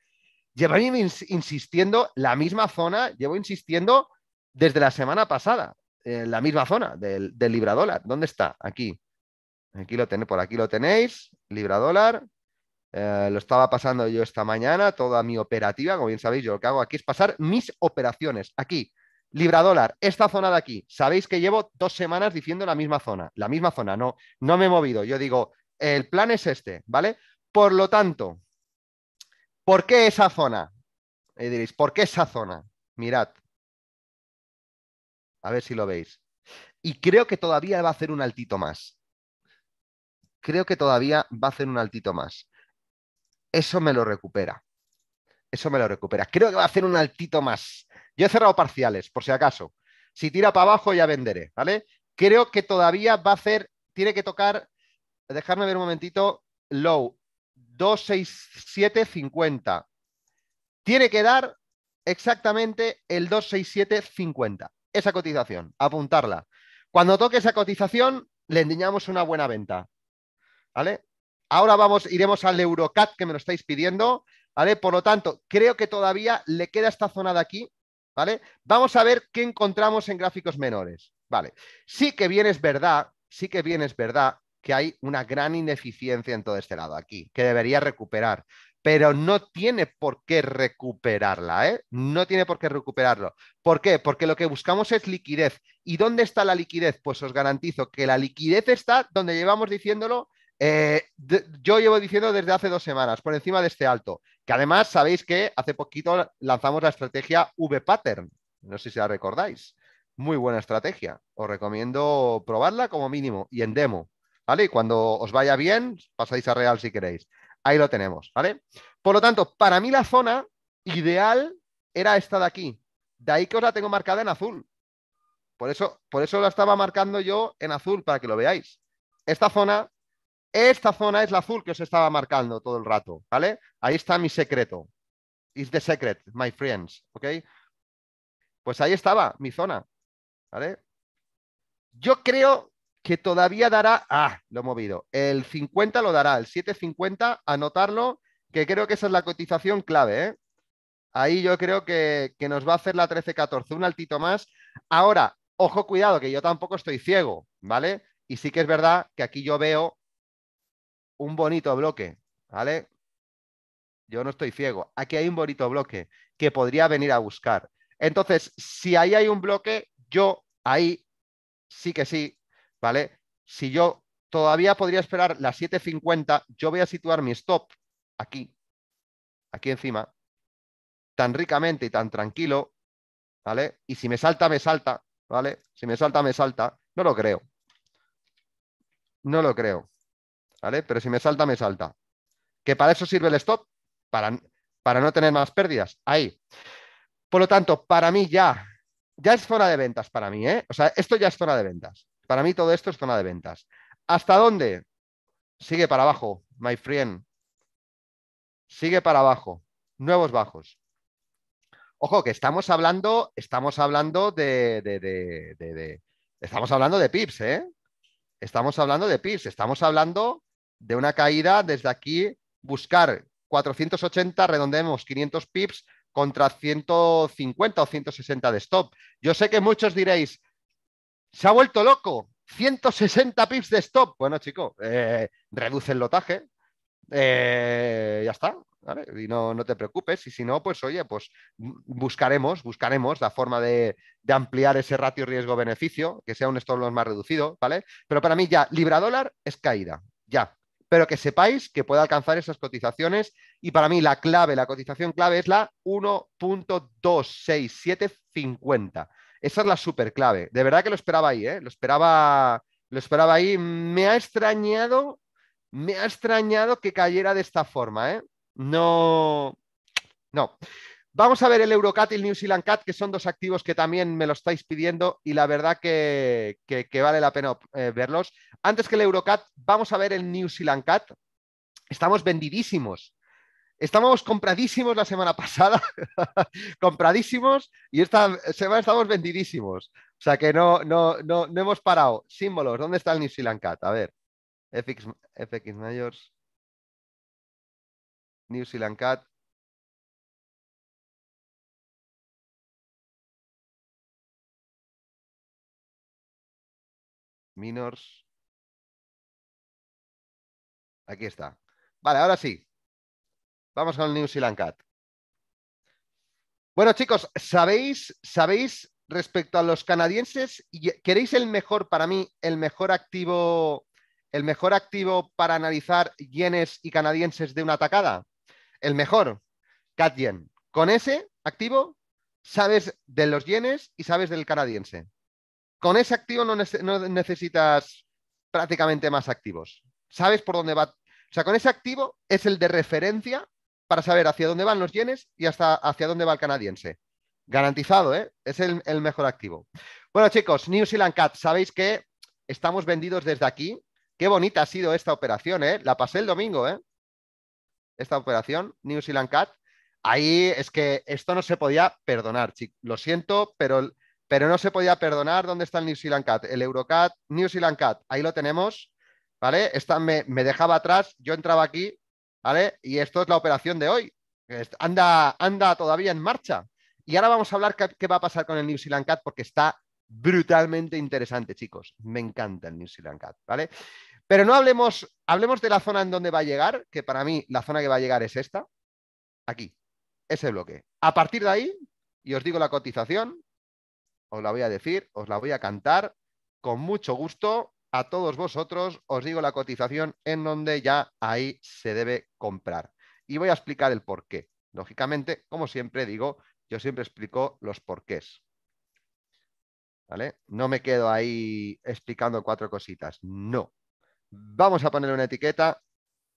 Llevo insistiendo la misma zona, llevo insistiendo desde la semana pasada, eh, la misma zona del, libra dólar. ¿Dónde está? Aquí. Aquí lo tenéis, por aquí lo tenéis, libra dólar. Eh, lo estaba pasando yo esta mañana, toda mi operativa, como bien sabéis, yo lo que hago aquí es pasar mis operaciones. Aquí, libra dólar, esta zona de aquí. Sabéis que llevo dos semanas diciendo la misma zona, la misma zona, no, no me he movido. Yo digo, el plan es este, ¿vale? Por lo tanto, ¿Por qué esa zona? Y diréis, ¿por qué esa zona? Mirad. A ver si lo veis. Y creo que todavía va a hacer un altito más. Creo que todavía va a hacer un altito más. Eso me lo recupera. Eso me lo recupera. Creo que va a hacer un altito más. Yo he cerrado parciales, por si acaso. Si tira para abajo ya venderé, ¿vale? Creo que todavía va a hacer, tiene que tocar, dejarme ver un momentito, low 26750. Tiene que dar exactamente el 26750. Esa cotización, apuntarla. Cuando toque esa cotización, le endiñamos una buena venta. ¿Vale? Ahora vamos, iremos al Eurocat que me lo estáis pidiendo. ¿Vale? Por lo tanto, creo que todavía le queda esta zona de aquí. ¿Vale? Vamos a ver qué encontramos en gráficos menores. Vale. Sí que bien es verdad, sí que bien es verdad que hay una gran ineficiencia en todo este lado aquí, que debería recuperar, pero no tiene por qué recuperarla, ¿eh? No tiene por qué recuperarlo. ¿Por qué? Porque lo que buscamos es liquidez. ¿Y dónde está la liquidez? Pues os garantizo que la liquidez está donde llevamos diciéndolo. Eh, yo llevo diciendo desde hace dos semanas, por encima de este alto, que además sabéis que hace poquito lanzamos la estrategia V-Pattern, no sé si la recordáis, muy buena estrategia, os recomiendo probarla como mínimo y en demo, ¿vale? Y cuando os vaya bien, pasáis a real si queréis. Ahí lo tenemos, ¿vale? Por lo tanto, para mí la zona ideal era esta de aquí. De ahí que os la tengo marcada en azul. Por eso, por eso la estaba marcando yo en azul, para que lo veáis. Esta zona, esta zona es la azul que os estaba marcando todo el rato, ¿vale? Ahí está mi secreto. It's the secret, my friends, ¿ok? Pues ahí estaba mi zona, ¿vale? Yo creo que todavía dará, ah, lo he movido, el 50 lo dará, el 750, anotarlo, que creo que esa es la cotización clave. ¿eh? Ahí yo creo que, que, nos va a hacer la 13-14, un altito más. Ahora, ojo, cuidado, que yo tampoco estoy ciego, ¿vale? Y sí que es verdad que aquí yo veo un bonito bloque, ¿vale? Yo no estoy ciego. Aquí hay un bonito bloque que podría venir a buscar. Entonces, si ahí hay un bloque, yo ahí sí que sí ¿vale? Si yo todavía podría esperar las 7.50, yo voy a situar mi stop aquí, aquí encima, tan ricamente y tan tranquilo, ¿vale? Y si me salta, me salta, ¿vale? Si me salta, me salta. No lo creo. No lo creo, ¿vale? Pero si me salta, me salta. ¿Que para eso sirve el stop? Para, para no tener más pérdidas. Ahí. Por lo tanto, para mí ya, ya es zona de ventas para mí, ¿eh? O sea, esto ya es zona de ventas. Para mí todo esto es zona de ventas. ¿Hasta dónde? Sigue para abajo, my friend. Sigue para abajo. Nuevos bajos. Ojo, que estamos hablando, estamos hablando de, estamos hablando de pips, ¿eh? Estamos hablando de pips, estamos hablando de una caída desde aquí, buscar 480, redondemos 500 pips contra 150 o 160 de stop. Yo sé que muchos diréis, se ha vuelto loco. 160 pips de stop. Bueno, chico, eh, reduce el lotaje. Eh, ya está. Y no, te preocupes. Y si no, pues oye, pues buscaremos, buscaremos la forma de, ampliar ese ratio riesgo-beneficio, que sea un stop loss más reducido, ¿vale? Pero para mí ya, libra dólar es caída. Ya, pero que sepáis que puede alcanzar esas cotizaciones. Y para mí la clave, la cotización clave es la 1.26750. Esa es la super clave. De verdad que lo esperaba ahí, ¿eh? Lo esperaba, lo esperaba ahí. Me ha extrañado, me ha extrañado que cayera de esta forma, ¿eh? No, no. Vamos a ver el Eurocat y el New Zealand Cat, que son dos activos que también me lo estáis pidiendo y la verdad que, vale la pena eh, verlos. Antes que el Eurocat, vamos a ver el New Zealand Cat. Estamos vendidísimos Estábamos compradísimos la semana pasada, compradísimos, y esta semana estamos vendidísimos. O sea que no, no, hemos parado. Símbolos, ¿dónde está el New Zealand Cat? A ver, FX, FX Majors, New Zealand Cat. Minors. Aquí está. Vale, ahora sí. Vamos con el New Zealand Cat. Bueno, chicos, ¿sabéis, ¿sabéis respecto a los canadienses? ¿Queréis el mejor, para mí, el mejor activo, el mejor activo para analizar yenes y canadienses de una atacada? El mejor, Cat Yen. Con ese activo sabes de los yenes y sabes del canadiense. Con ese activo no necesitas prácticamente más activos. Sabes por dónde va. O sea, con ese activo es el de referencia para saber hacia dónde van los yenes y hasta hacia dónde va el canadiense. Garantizado, ¿eh? Es el, mejor activo. Bueno, chicos, New Zealand Cat, sabéis que estamos vendidos desde aquí. Qué bonita ha sido esta operación, ¿eh? La pasé el domingo, ¿eh? Esta operación, New Zealand Cat. Ahí es que esto no se podía perdonar, Lo siento, pero, pero no se podía perdonar. ¿Dónde está el New Zealand Cat? El Eurocat, New Zealand Cat. Ahí lo tenemos, ¿vale? Esta me dejaba atrás, yo entraba aquí ¿vale? Y esto es la operación de hoy. Anda, anda todavía en marcha. Y ahora vamos a hablar qué, va a pasar con el New Zealand Cat porque está brutalmente interesante, chicos. Me encanta el New Zealand Cat, ¿vale? Pero no hablemos, hablemos de la zona en donde va a llegar, que para mí la zona que va a llegar es esta, aquí, ese bloque. A partir de ahí, y os digo la cotización, os la voy a decir, os la voy a cantar con mucho gusto a todos vosotros os digo la cotización en donde ya ahí se debe comprar. Y voy a explicar el por qué. Lógicamente, como siempre digo, yo siempre explico los porqués. ¿Vale? No me quedo ahí explicando cuatro cositas. No. Vamos a poner una etiqueta.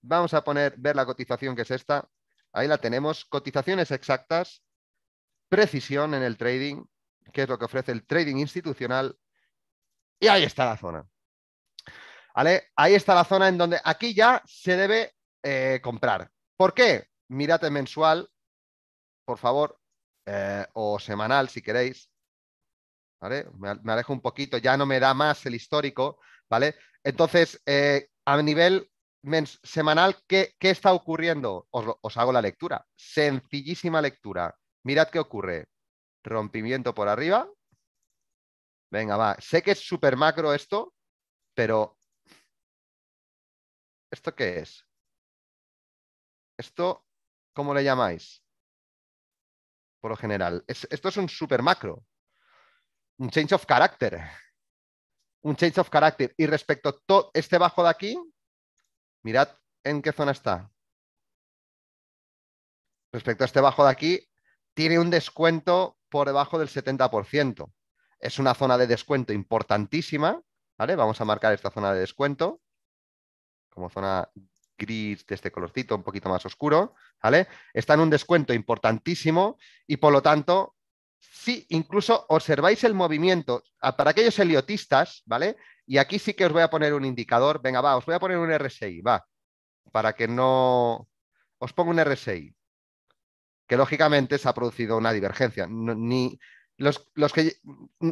Vamos a poner, ver la cotización que es esta. Ahí la tenemos. Cotizaciones exactas. Precisión en el trading, que es lo que ofrece el trading institucional. Y ahí está la zona. Ahí está la zona en donde aquí ya se debe eh, comprar. ¿Por qué? el mensual, por favor, eh, o semanal si queréis. Me alejo un poquito, ya no me da más el histórico, ¿vale? Entonces, eh, a nivel semanal, ¿qué, ¿qué, está ocurriendo? Os, os hago la lectura. Sencillísima lectura. Mirad qué ocurre. Rompimiento por arriba. Venga, va. Sé que es súper macro esto, pero ¿Esto qué es? ¿Esto cómo le llamáis? Por lo general. esto es un super macro. Un change of character. Un change of character. Y respecto a todo este bajo de aquí, mirad en qué zona está. Respecto a este bajo de aquí, tiene un descuento por debajo del 70%. Es una zona de descuento importantísima. ¿vale? Vamos a marcar esta zona de descuento como zona gris de este colorcito un poquito más oscuro, ¿vale? Está en un descuento importantísimo y por lo tanto, sí incluso observáis el movimiento, ah, para aquellos heliotistas, ¿vale? Y aquí sí que os voy a poner un indicador, venga, va, os voy a poner un RSI, va, para que no... Os pongo un RSI, que lógicamente se ha producido una divergencia. ni, los, que,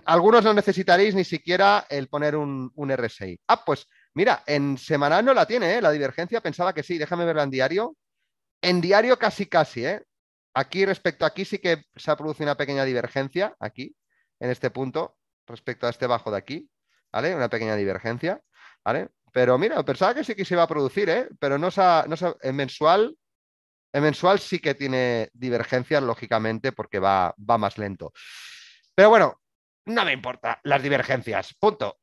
algunos no necesitaréis ni siquiera el poner un RSI. Ah, pues Mira, en semanal no la tiene, ¿eh? la divergencia, pensaba que sí, déjame verla en diario. En diario casi, casi, ¿eh? Aquí respecto a aquí sí que se ha producido una pequeña divergencia, aquí, en este punto, respecto a este bajo de aquí, ¿vale? Una pequeña divergencia, ¿vale? Pero mira, pensaba que sí que se iba a producir, ¿eh? Pero no, se no en mensual, en mensual sí que tiene divergencias, lógicamente, porque va, va más lento. Pero bueno, no me importa las divergencias, punto.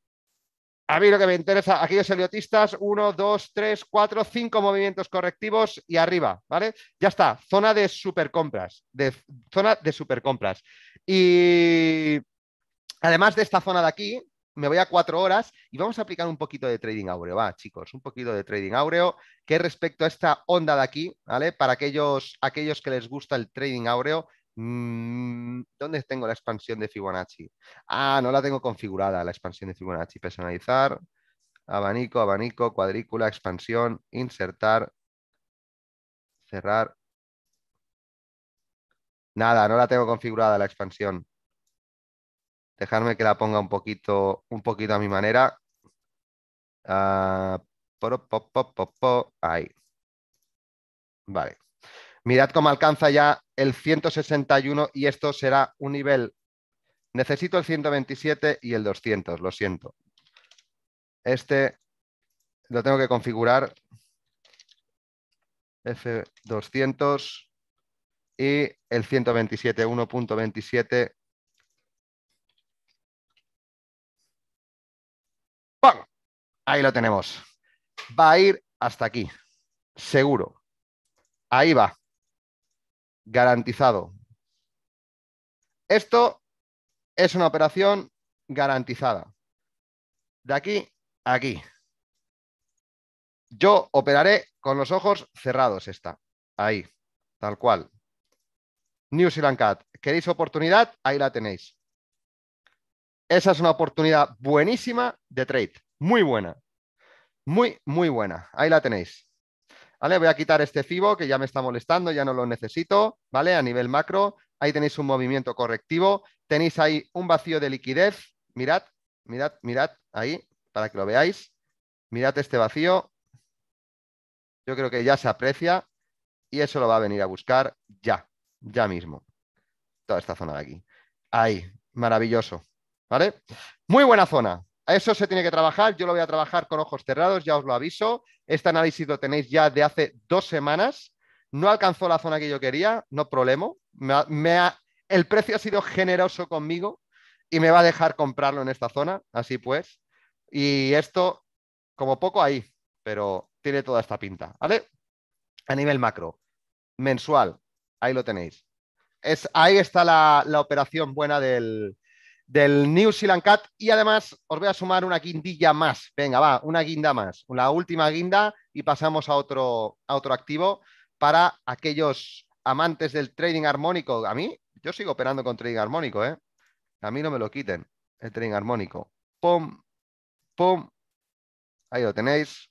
A mí lo que me interesa, aquellos heliotistas, uno, dos, tres, cuatro, cinco movimientos correctivos y arriba, ¿vale? Ya está, zona de supercompras, de, zona de supercompras. Y además de esta zona de aquí, me voy a cuatro horas y vamos a aplicar un poquito de trading áureo. Va, chicos, un poquito de trading áureo que respecto a esta onda de aquí, ¿vale? Para aquellos, aquellos que les gusta el trading áureo, Mm, ¿Dónde tengo la expansión de Fibonacci? Ah, no la tengo configurada, la expansión de Fibonacci. Personalizar, abanico, abanico, cuadrícula, expansión, insertar, cerrar. Nada, no la tengo configurada la expansión. Dejarme que la ponga un poquito, un poquito a mi manera. Ah, ahí. Vale. Mirad cómo alcanza ya el 161 y esto será un nivel. Necesito el 127 y el 200, lo siento. Este lo tengo que configurar. F200 y el 127, 1.27. Ahí lo tenemos. Va a ir hasta aquí, seguro. Ahí va garantizado. Esto es una operación garantizada. De aquí a aquí. Yo operaré con los ojos cerrados esta. Ahí, tal cual. New Zealand Cat. ¿Queréis oportunidad? Ahí la tenéis. Esa es una oportunidad buenísima de trade. Muy buena. Muy, muy buena. Ahí la tenéis. Voy a quitar este FIBO que ya me está molestando, ya no lo necesito, ¿vale? A nivel macro, ahí tenéis un movimiento correctivo, tenéis ahí un vacío de liquidez, mirad, mirad, mirad, ahí, para que lo veáis, mirad este vacío, yo creo que ya se aprecia y eso lo va a venir a buscar ya, ya mismo, toda esta zona de aquí. Ahí, maravilloso, ¿vale? Muy buena zona, eso se tiene que trabajar, yo lo voy a trabajar con ojos cerrados, ya os lo aviso. Este análisis lo tenéis ya de hace dos semanas. No alcanzó la zona que yo quería, no problema. Me el precio ha sido generoso conmigo y me va a dejar comprarlo en esta zona, así pues. Y esto, como poco ahí, pero tiene toda esta pinta, A nivel macro, mensual, ahí lo tenéis. Es, ahí está la operación buena del, del New Zealand Cat y además os voy a sumar una guindilla más. Venga, va, una guinda más, la última guinda y pasamos a otro, a otro activo para aquellos amantes del trading armónico. A mí, yo sigo operando con trading armónico, ¿eh? A mí no me lo quiten, el trading armónico. Pum, pum, ahí lo tenéis.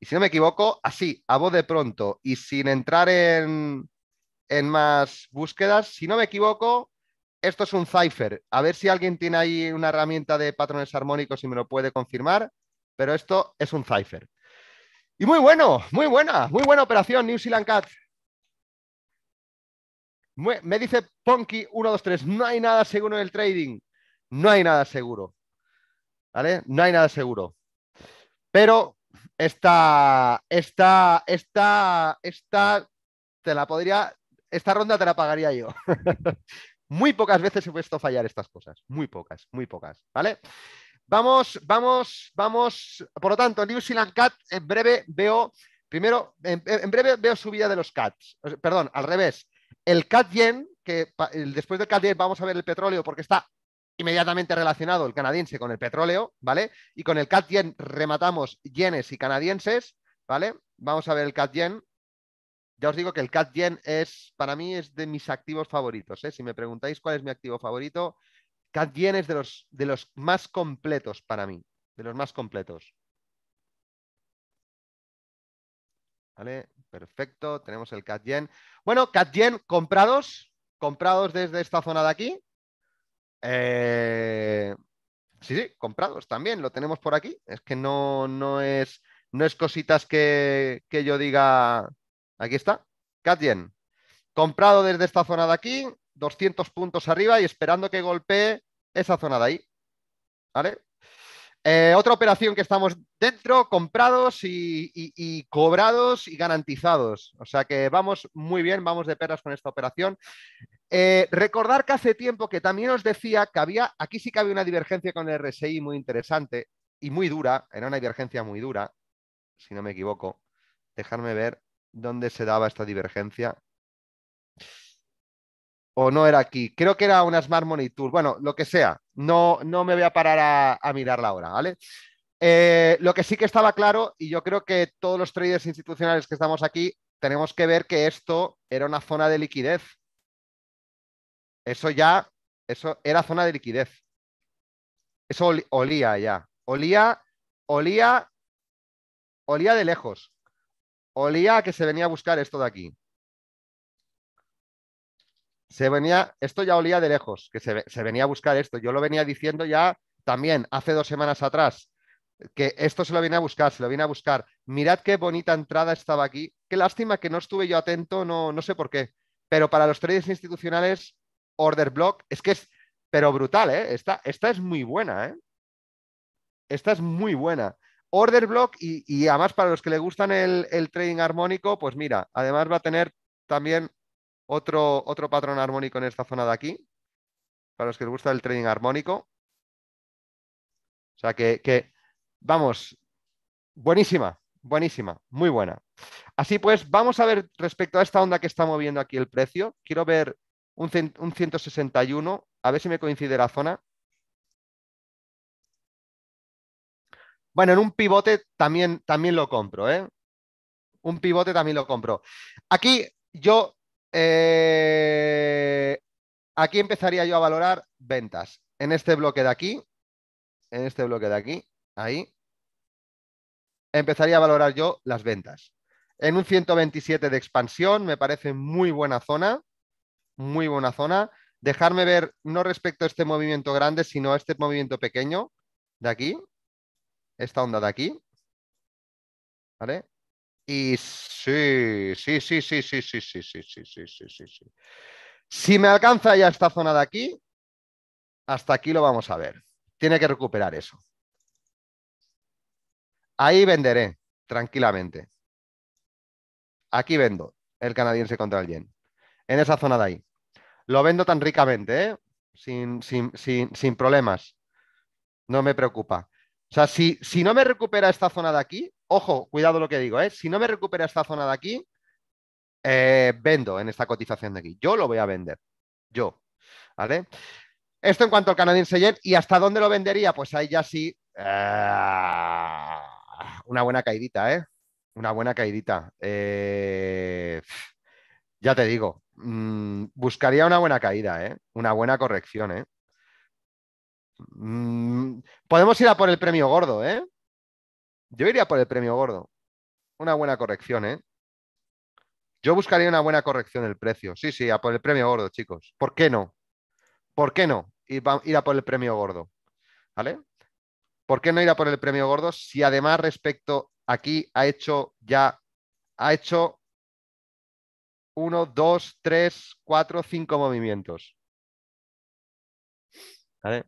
Y si no me equivoco, así, a voz de pronto y sin entrar en, en más búsquedas, si no me equivoco, esto es un cipher. A ver si alguien tiene ahí una herramienta de patrones armónicos y me lo puede confirmar, pero esto es un cipher. Y muy bueno, muy buena, muy buena operación, New Zealand Cat. Me dice Ponky123, no hay nada seguro en el trading. No hay nada seguro. ¿Vale? No hay nada seguro. Pero esta, esta, esta, esta, te la podría, esta ronda te la pagaría yo. Muy pocas veces he puesto fallar estas cosas. Muy pocas, muy pocas. ¿Vale? Vamos, vamos, vamos. Por lo tanto, New Zealand Cat, en breve veo. Primero, en, breve veo subida de los CATs. Perdón, al revés. El CAT Yen, que después del CAT Yen vamos a ver el petróleo porque está inmediatamente relacionado el canadiense con el petróleo, ¿vale? Y con el CAT Yen rematamos yenes y canadienses, ¿vale? Vamos a ver el CAT Yen ya os digo que el cat CatGen es, para mí, es de mis activos favoritos. ¿eh? Si me preguntáis cuál es mi activo favorito, Yen es de los, de los más completos para mí, de los más completos. ¿Vale? Perfecto, tenemos el Yen. Bueno, CatGen comprados, comprados desde esta zona de aquí. Eh, sí, sí, comprados también, lo tenemos por aquí. Es que no, no, es, no es cositas que, que yo diga Aquí está, Katjen. Comprado desde esta zona de aquí, 200 puntos arriba y esperando que golpee esa zona de ahí. ¿Vale? Eh, otra operación que estamos dentro, comprados y, cobrados y garantizados. O sea que vamos muy bien, vamos de peras con esta operación. Eh, recordar que hace tiempo que también os decía que había, aquí sí que había una divergencia con el RSI muy interesante y muy dura, era una divergencia muy dura, si no me equivoco. Dejarme ver dónde se daba esta divergencia. O no era aquí. Creo que era una Smart Money Bueno, lo que sea. No, no me voy a parar a, mirarla ahora, ¿vale? Eh, lo que sí que estaba claro, y yo creo que todos los traders institucionales que estamos aquí, tenemos que ver que esto era una zona de liquidez. Eso ya, eso era zona de liquidez. Eso olía ya. Olía, olía, olía de lejos olía que se venía a buscar esto de aquí. Se venía, esto ya olía de lejos, que se, venía a buscar esto. Yo lo venía diciendo ya también hace dos semanas atrás, que esto se lo viene a buscar, se lo viene a buscar. Mirad qué bonita entrada estaba aquí. Qué lástima que no estuve yo atento, no, no sé por qué. Pero para los traders institucionales, order block, es que es, pero brutal, ¿eh? Esta, esta es muy buena, ¿eh? Esta es muy buena. Order Block y, además para los que le gustan el, trading armónico, pues mira, además va a tener también otro, otro patrón armónico en esta zona de aquí, para los que les gusta el trading armónico. O sea que, vamos, buenísima, buenísima, muy buena. Así pues, vamos a ver respecto a esta onda que está moviendo aquí el precio. Quiero ver un, un 161, a ver si me coincide la zona. Bueno, en un pivote también, también lo compro, ¿eh? Un pivote también lo compro. Aquí yo, eh, aquí empezaría yo a valorar ventas. En este bloque de aquí, en este bloque de aquí, ahí, empezaría a valorar yo las ventas. En un 127 de expansión me parece muy buena zona, muy buena zona. Dejarme ver no respecto a este movimiento grande, sino a este movimiento pequeño de aquí, esta onda de aquí, ¿vale? Y sí, sí, sí, sí, sí, sí, sí, sí, sí, sí, sí, sí, Si me alcanza ya esta zona de aquí, hasta aquí lo vamos a ver. Tiene que recuperar eso. Ahí venderé tranquilamente. Aquí vendo el canadiense contra el yen. En esa zona de ahí. Lo vendo tan ricamente, sin problemas. No me preocupa. O sea, si, no me recupera esta zona de aquí, ojo, cuidado lo que digo, ¿eh? si no me recupera esta zona de aquí, eh, vendo en esta cotización de aquí. Yo lo voy a vender. Yo. ¿Vale? Esto en cuanto al canadiense yen. ¿Y hasta dónde lo vendería? Pues ahí ya sí. Eh, una buena caidita, ¿eh? Una buena caidita. Eh, ya te digo. Mm, buscaría una buena caída, ¿eh? Una buena corrección, ¿eh? Mm, podemos ir a por el premio gordo, ¿eh? Yo iría por el premio gordo. Una buena corrección, ¿eh? Yo buscaría una buena corrección del precio. Sí, sí, a por el premio gordo, chicos. ¿Por qué no? ¿Por qué no ir a por el premio gordo? ¿Vale? ¿Por qué no ir a por el premio gordo si además respecto aquí ha hecho ya, ha hecho uno, dos, tres, cuatro, cinco movimientos? ¿Vale?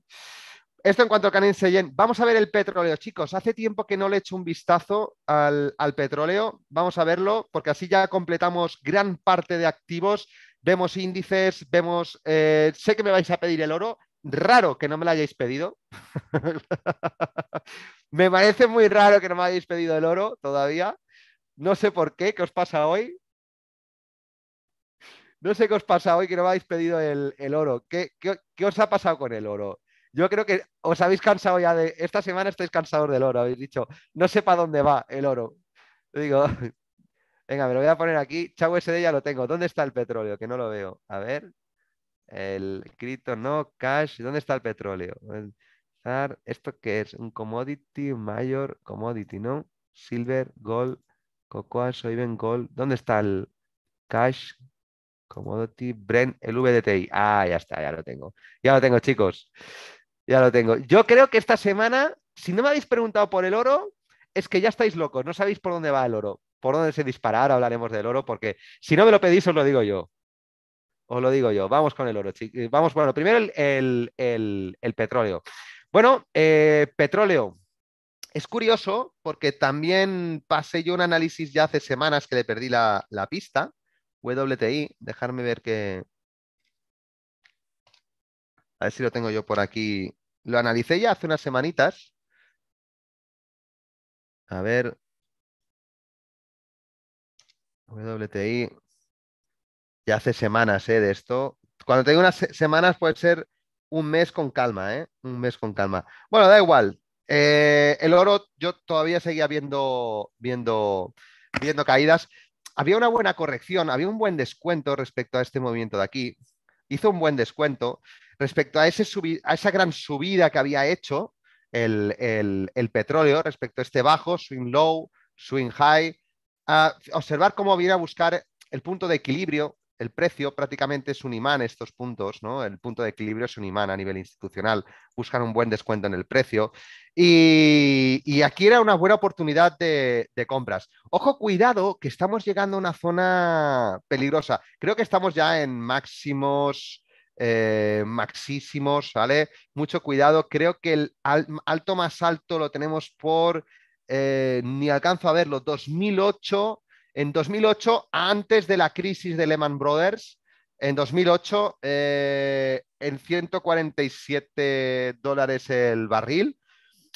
Esto en cuanto al Canin yen, Vamos a ver el petróleo, chicos. Hace tiempo que no le echo un vistazo al, petróleo. Vamos a verlo, porque así ya completamos gran parte de activos. Vemos índices, vemos. Eh, sé que me vais a pedir el oro. Raro que no me lo hayáis pedido. me parece muy raro que no me hayáis pedido el oro todavía. No sé por qué, qué os pasa hoy. No sé qué os pasa hoy que no me habéis pedido el, oro. ¿Qué, qué os ha pasado con el oro? Yo creo que os habéis cansado ya de. Esta semana estáis cansados del oro, habéis dicho, no sé para dónde va el oro. Digo, venga, me lo voy a poner aquí. Chau SD ya lo tengo. ¿Dónde está el petróleo? Que no lo veo. A ver. El cripto, no, cash. ¿Dónde está el petróleo? ¿Esto qué es? Un commodity, mayor commodity, ¿no? Silver, gold, cocoa, soyben, gold. ¿Dónde está el cash? Commodity, Brent, el VDTI. Ah, ya está, ya lo tengo. Ya lo tengo, chicos. Ya lo tengo. Yo creo que esta semana, si no me habéis preguntado por el oro, es que ya estáis locos, no sabéis por dónde va el oro, por dónde se disparará. hablaremos del oro, porque si no me lo pedís, os lo digo yo. Os lo digo yo. Vamos con el oro, chicos. Eh, vamos, bueno, primero el, petróleo. Bueno, eh, petróleo. Es curioso porque también pasé yo un análisis ya hace semanas que le perdí la, pista. WTI, dejarme ver que, a ver si lo tengo yo por aquí. Lo analicé ya hace unas semanitas. A ver. WTI. Ya hace semanas ¿eh? de esto. Cuando tengo unas semanas puede ser un mes con calma, ¿eh? Un mes con calma. Bueno, da igual. Eh, el oro, yo todavía seguía viendo, viendo, viendo caídas. Había una buena corrección, había un buen descuento respecto a este movimiento de aquí hizo un buen descuento respecto a, esa gran subida que había hecho el, petróleo respecto a este bajo, swing low, swing high. a observar cómo viene a buscar el punto de equilibrio el precio prácticamente es un imán estos puntos, ¿no? El punto de equilibrio es un imán a nivel institucional. Buscan un buen descuento en el precio. Y, aquí era una buena oportunidad de, compras. Ojo, cuidado, que estamos llegando a una zona peligrosa. Creo que estamos ya en máximos, eh, maxísimos, ¿vale? Mucho cuidado. Creo que el alto más alto lo tenemos por, eh, ni alcanzo a verlo, 2008 en 2008, antes de la crisis de Lehman Brothers, en 2008, eh, en 147 dólares el barril.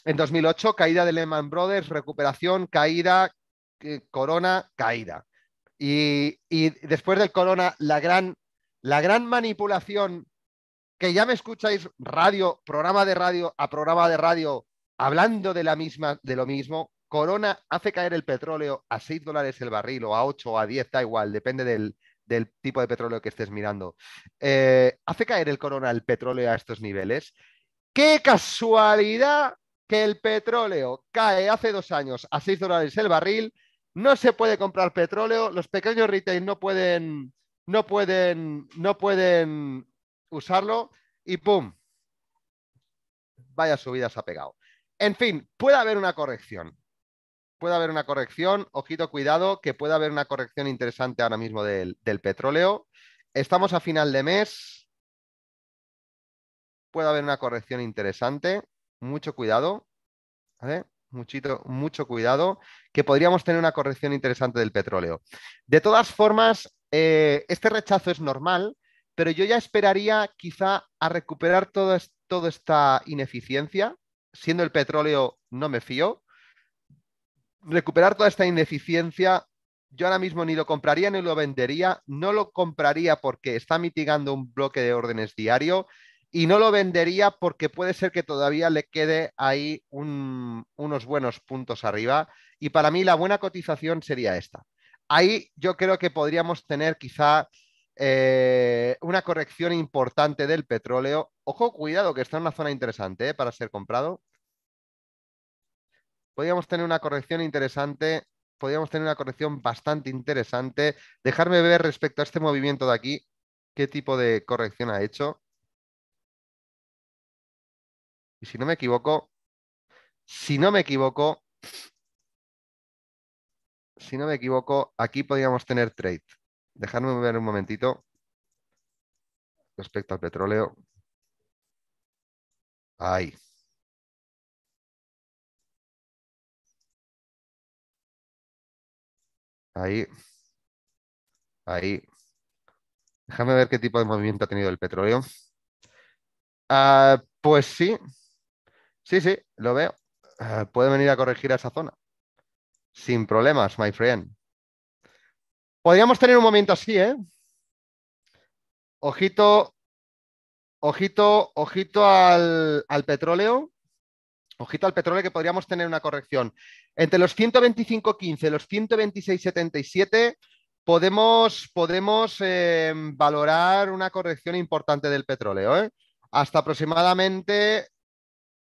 En 2008, caída de Lehman Brothers, recuperación, caída, eh, corona, caída. Y, después del corona, la gran, la gran manipulación, que ya me escucháis radio, programa de radio a programa de radio, hablando de, la misma, de lo mismo, Corona hace caer el petróleo a 6 dólares el barril o a 8 o a 10, da igual, depende del, tipo de petróleo que estés mirando. Eh, hace caer el corona el petróleo a estos niveles. ¡Qué casualidad que el petróleo cae hace dos años a 6 dólares el barril! No se puede comprar petróleo, los pequeños retail no pueden, no pueden, no pueden usarlo y ¡pum! Vaya subidas ha pegado. En fin, puede haber una corrección puede haber una corrección, ojito, cuidado, que puede haber una corrección interesante ahora mismo del, petróleo. Estamos a final de mes, puede haber una corrección interesante, mucho cuidado, Muchito, mucho cuidado, que podríamos tener una corrección interesante del petróleo. De todas formas, eh, este rechazo es normal, pero yo ya esperaría quizá a recuperar toda esta ineficiencia. Siendo el petróleo, no me fío, recuperar toda esta ineficiencia, yo ahora mismo ni lo compraría ni lo vendería. No lo compraría porque está mitigando un bloque de órdenes diario y no lo vendería porque puede ser que todavía le quede ahí unos buenos puntos arriba. Y para mí la buena cotización sería esta. Ahí yo creo que podríamos tener quizá eh, una corrección importante del petróleo. Ojo, cuidado, que está en una zona interesante eh, para ser comprado podríamos tener una corrección interesante, podríamos tener una corrección bastante interesante. Dejarme ver respecto a este movimiento de aquí, qué tipo de corrección ha hecho. Y si no me equivoco, si no me equivoco, si no me equivoco, aquí podríamos tener trade. Dejarme ver un momentito respecto al petróleo. Ahí. Ahí. Ahí. Déjame ver qué tipo de movimiento ha tenido el petróleo. Ah, pues sí. Sí, sí, lo veo. Ah, puede venir a corregir a esa zona. Sin problemas, my friend. Podríamos tener un momento así, ¿eh? Ojito, ojito, ojito al petróleo. Ojito al petróleo que podríamos tener una corrección. Entre los 125.15 y los 126.77 podemos, podemos em, valorar una corrección importante del petróleo. ¿eh? Hasta aproximadamente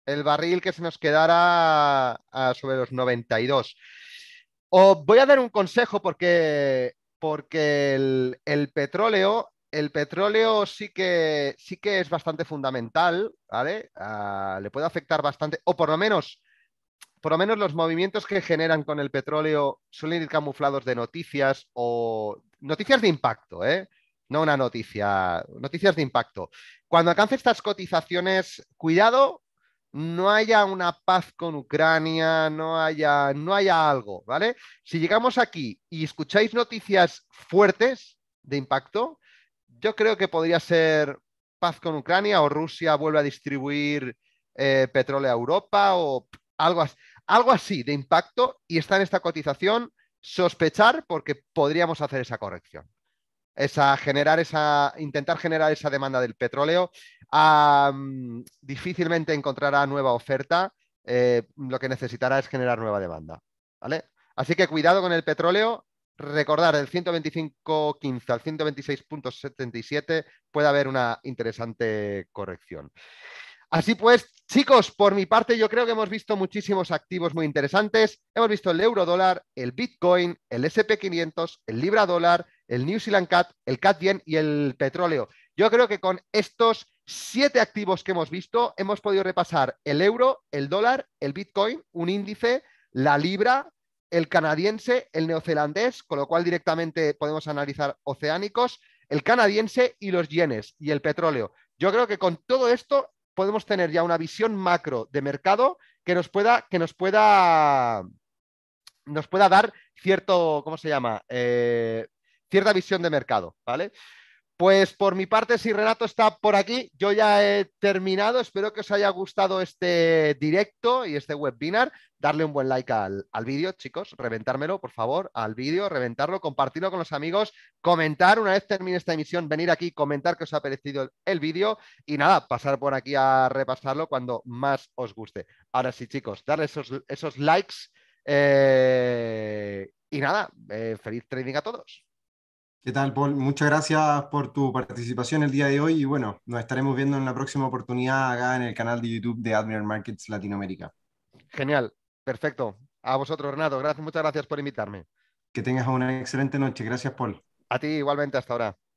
el barril que se nos quedara a, sobre los 92. Os voy a dar un consejo porque, porque el petróleo el petróleo sí que, sí que es bastante fundamental, ¿vale? Ah, le puede afectar bastante, o por lo menos, por lo menos los movimientos que generan con el petróleo suelen ir camuflados de noticias o noticias de impacto, ¿eh? No una noticia, noticias de impacto. Cuando alcance estas cotizaciones, cuidado, no haya una paz con Ucrania, no haya, no haya algo, ¿vale? Si llegamos aquí y escucháis noticias fuertes de impacto, yo creo que podría ser paz con Ucrania o Rusia vuelve a distribuir eh, petróleo a Europa o algo así, de impacto y está en esta cotización sospechar porque podríamos hacer esa corrección. Esa, generar esa, intentar generar esa demanda del petróleo. difícilmente encontrará nueva oferta. Eh, lo que necesitará es generar nueva demanda. ¿vale? Así que cuidado con el petróleo. Recordar, el 125.15 al 126.77 puede haber una interesante corrección. Así pues, chicos, por mi parte yo creo que hemos visto muchísimos activos muy interesantes. Hemos visto el euro dólar, el Bitcoin, el SP500, el Libra dólar, el New Zealand CAT, el CAT Yen y el petróleo. Yo creo que con estos siete activos que hemos visto hemos podido repasar el euro, el dólar, el Bitcoin, un índice, la Libra, el canadiense, el neozelandés, con lo cual directamente podemos analizar oceánicos, el canadiense y los yenes y el petróleo. Yo creo que con todo esto podemos tener ya una visión macro de mercado que nos pueda, que nos pueda, nos pueda dar cierto, ¿cómo se llama? Eh, cierta visión de mercado, ¿vale? Pues por mi parte, si Renato está por aquí, yo ya he terminado. Espero que os haya gustado este directo y este webinar. Darle un buen like al, vídeo, chicos. Reventármelo, por favor, al vídeo, reventarlo, compartirlo con los amigos, comentar una vez termine esta emisión, venir aquí, comentar que os ha parecido el, vídeo y nada, pasar por aquí a repasarlo cuando más os guste. Ahora sí, chicos, darle esos, likes eh, y nada, eh, feliz trading a todos. ¿Qué tal, Paul? Muchas gracias por tu participación el día de hoy y bueno, nos estaremos viendo en la próxima oportunidad acá en el canal de YouTube de Admiral Markets Latinoamérica. Genial, perfecto. A vosotros, Renato. Gracias, muchas gracias por invitarme. Que tengas una excelente noche. Gracias, Paul. A ti igualmente, hasta ahora.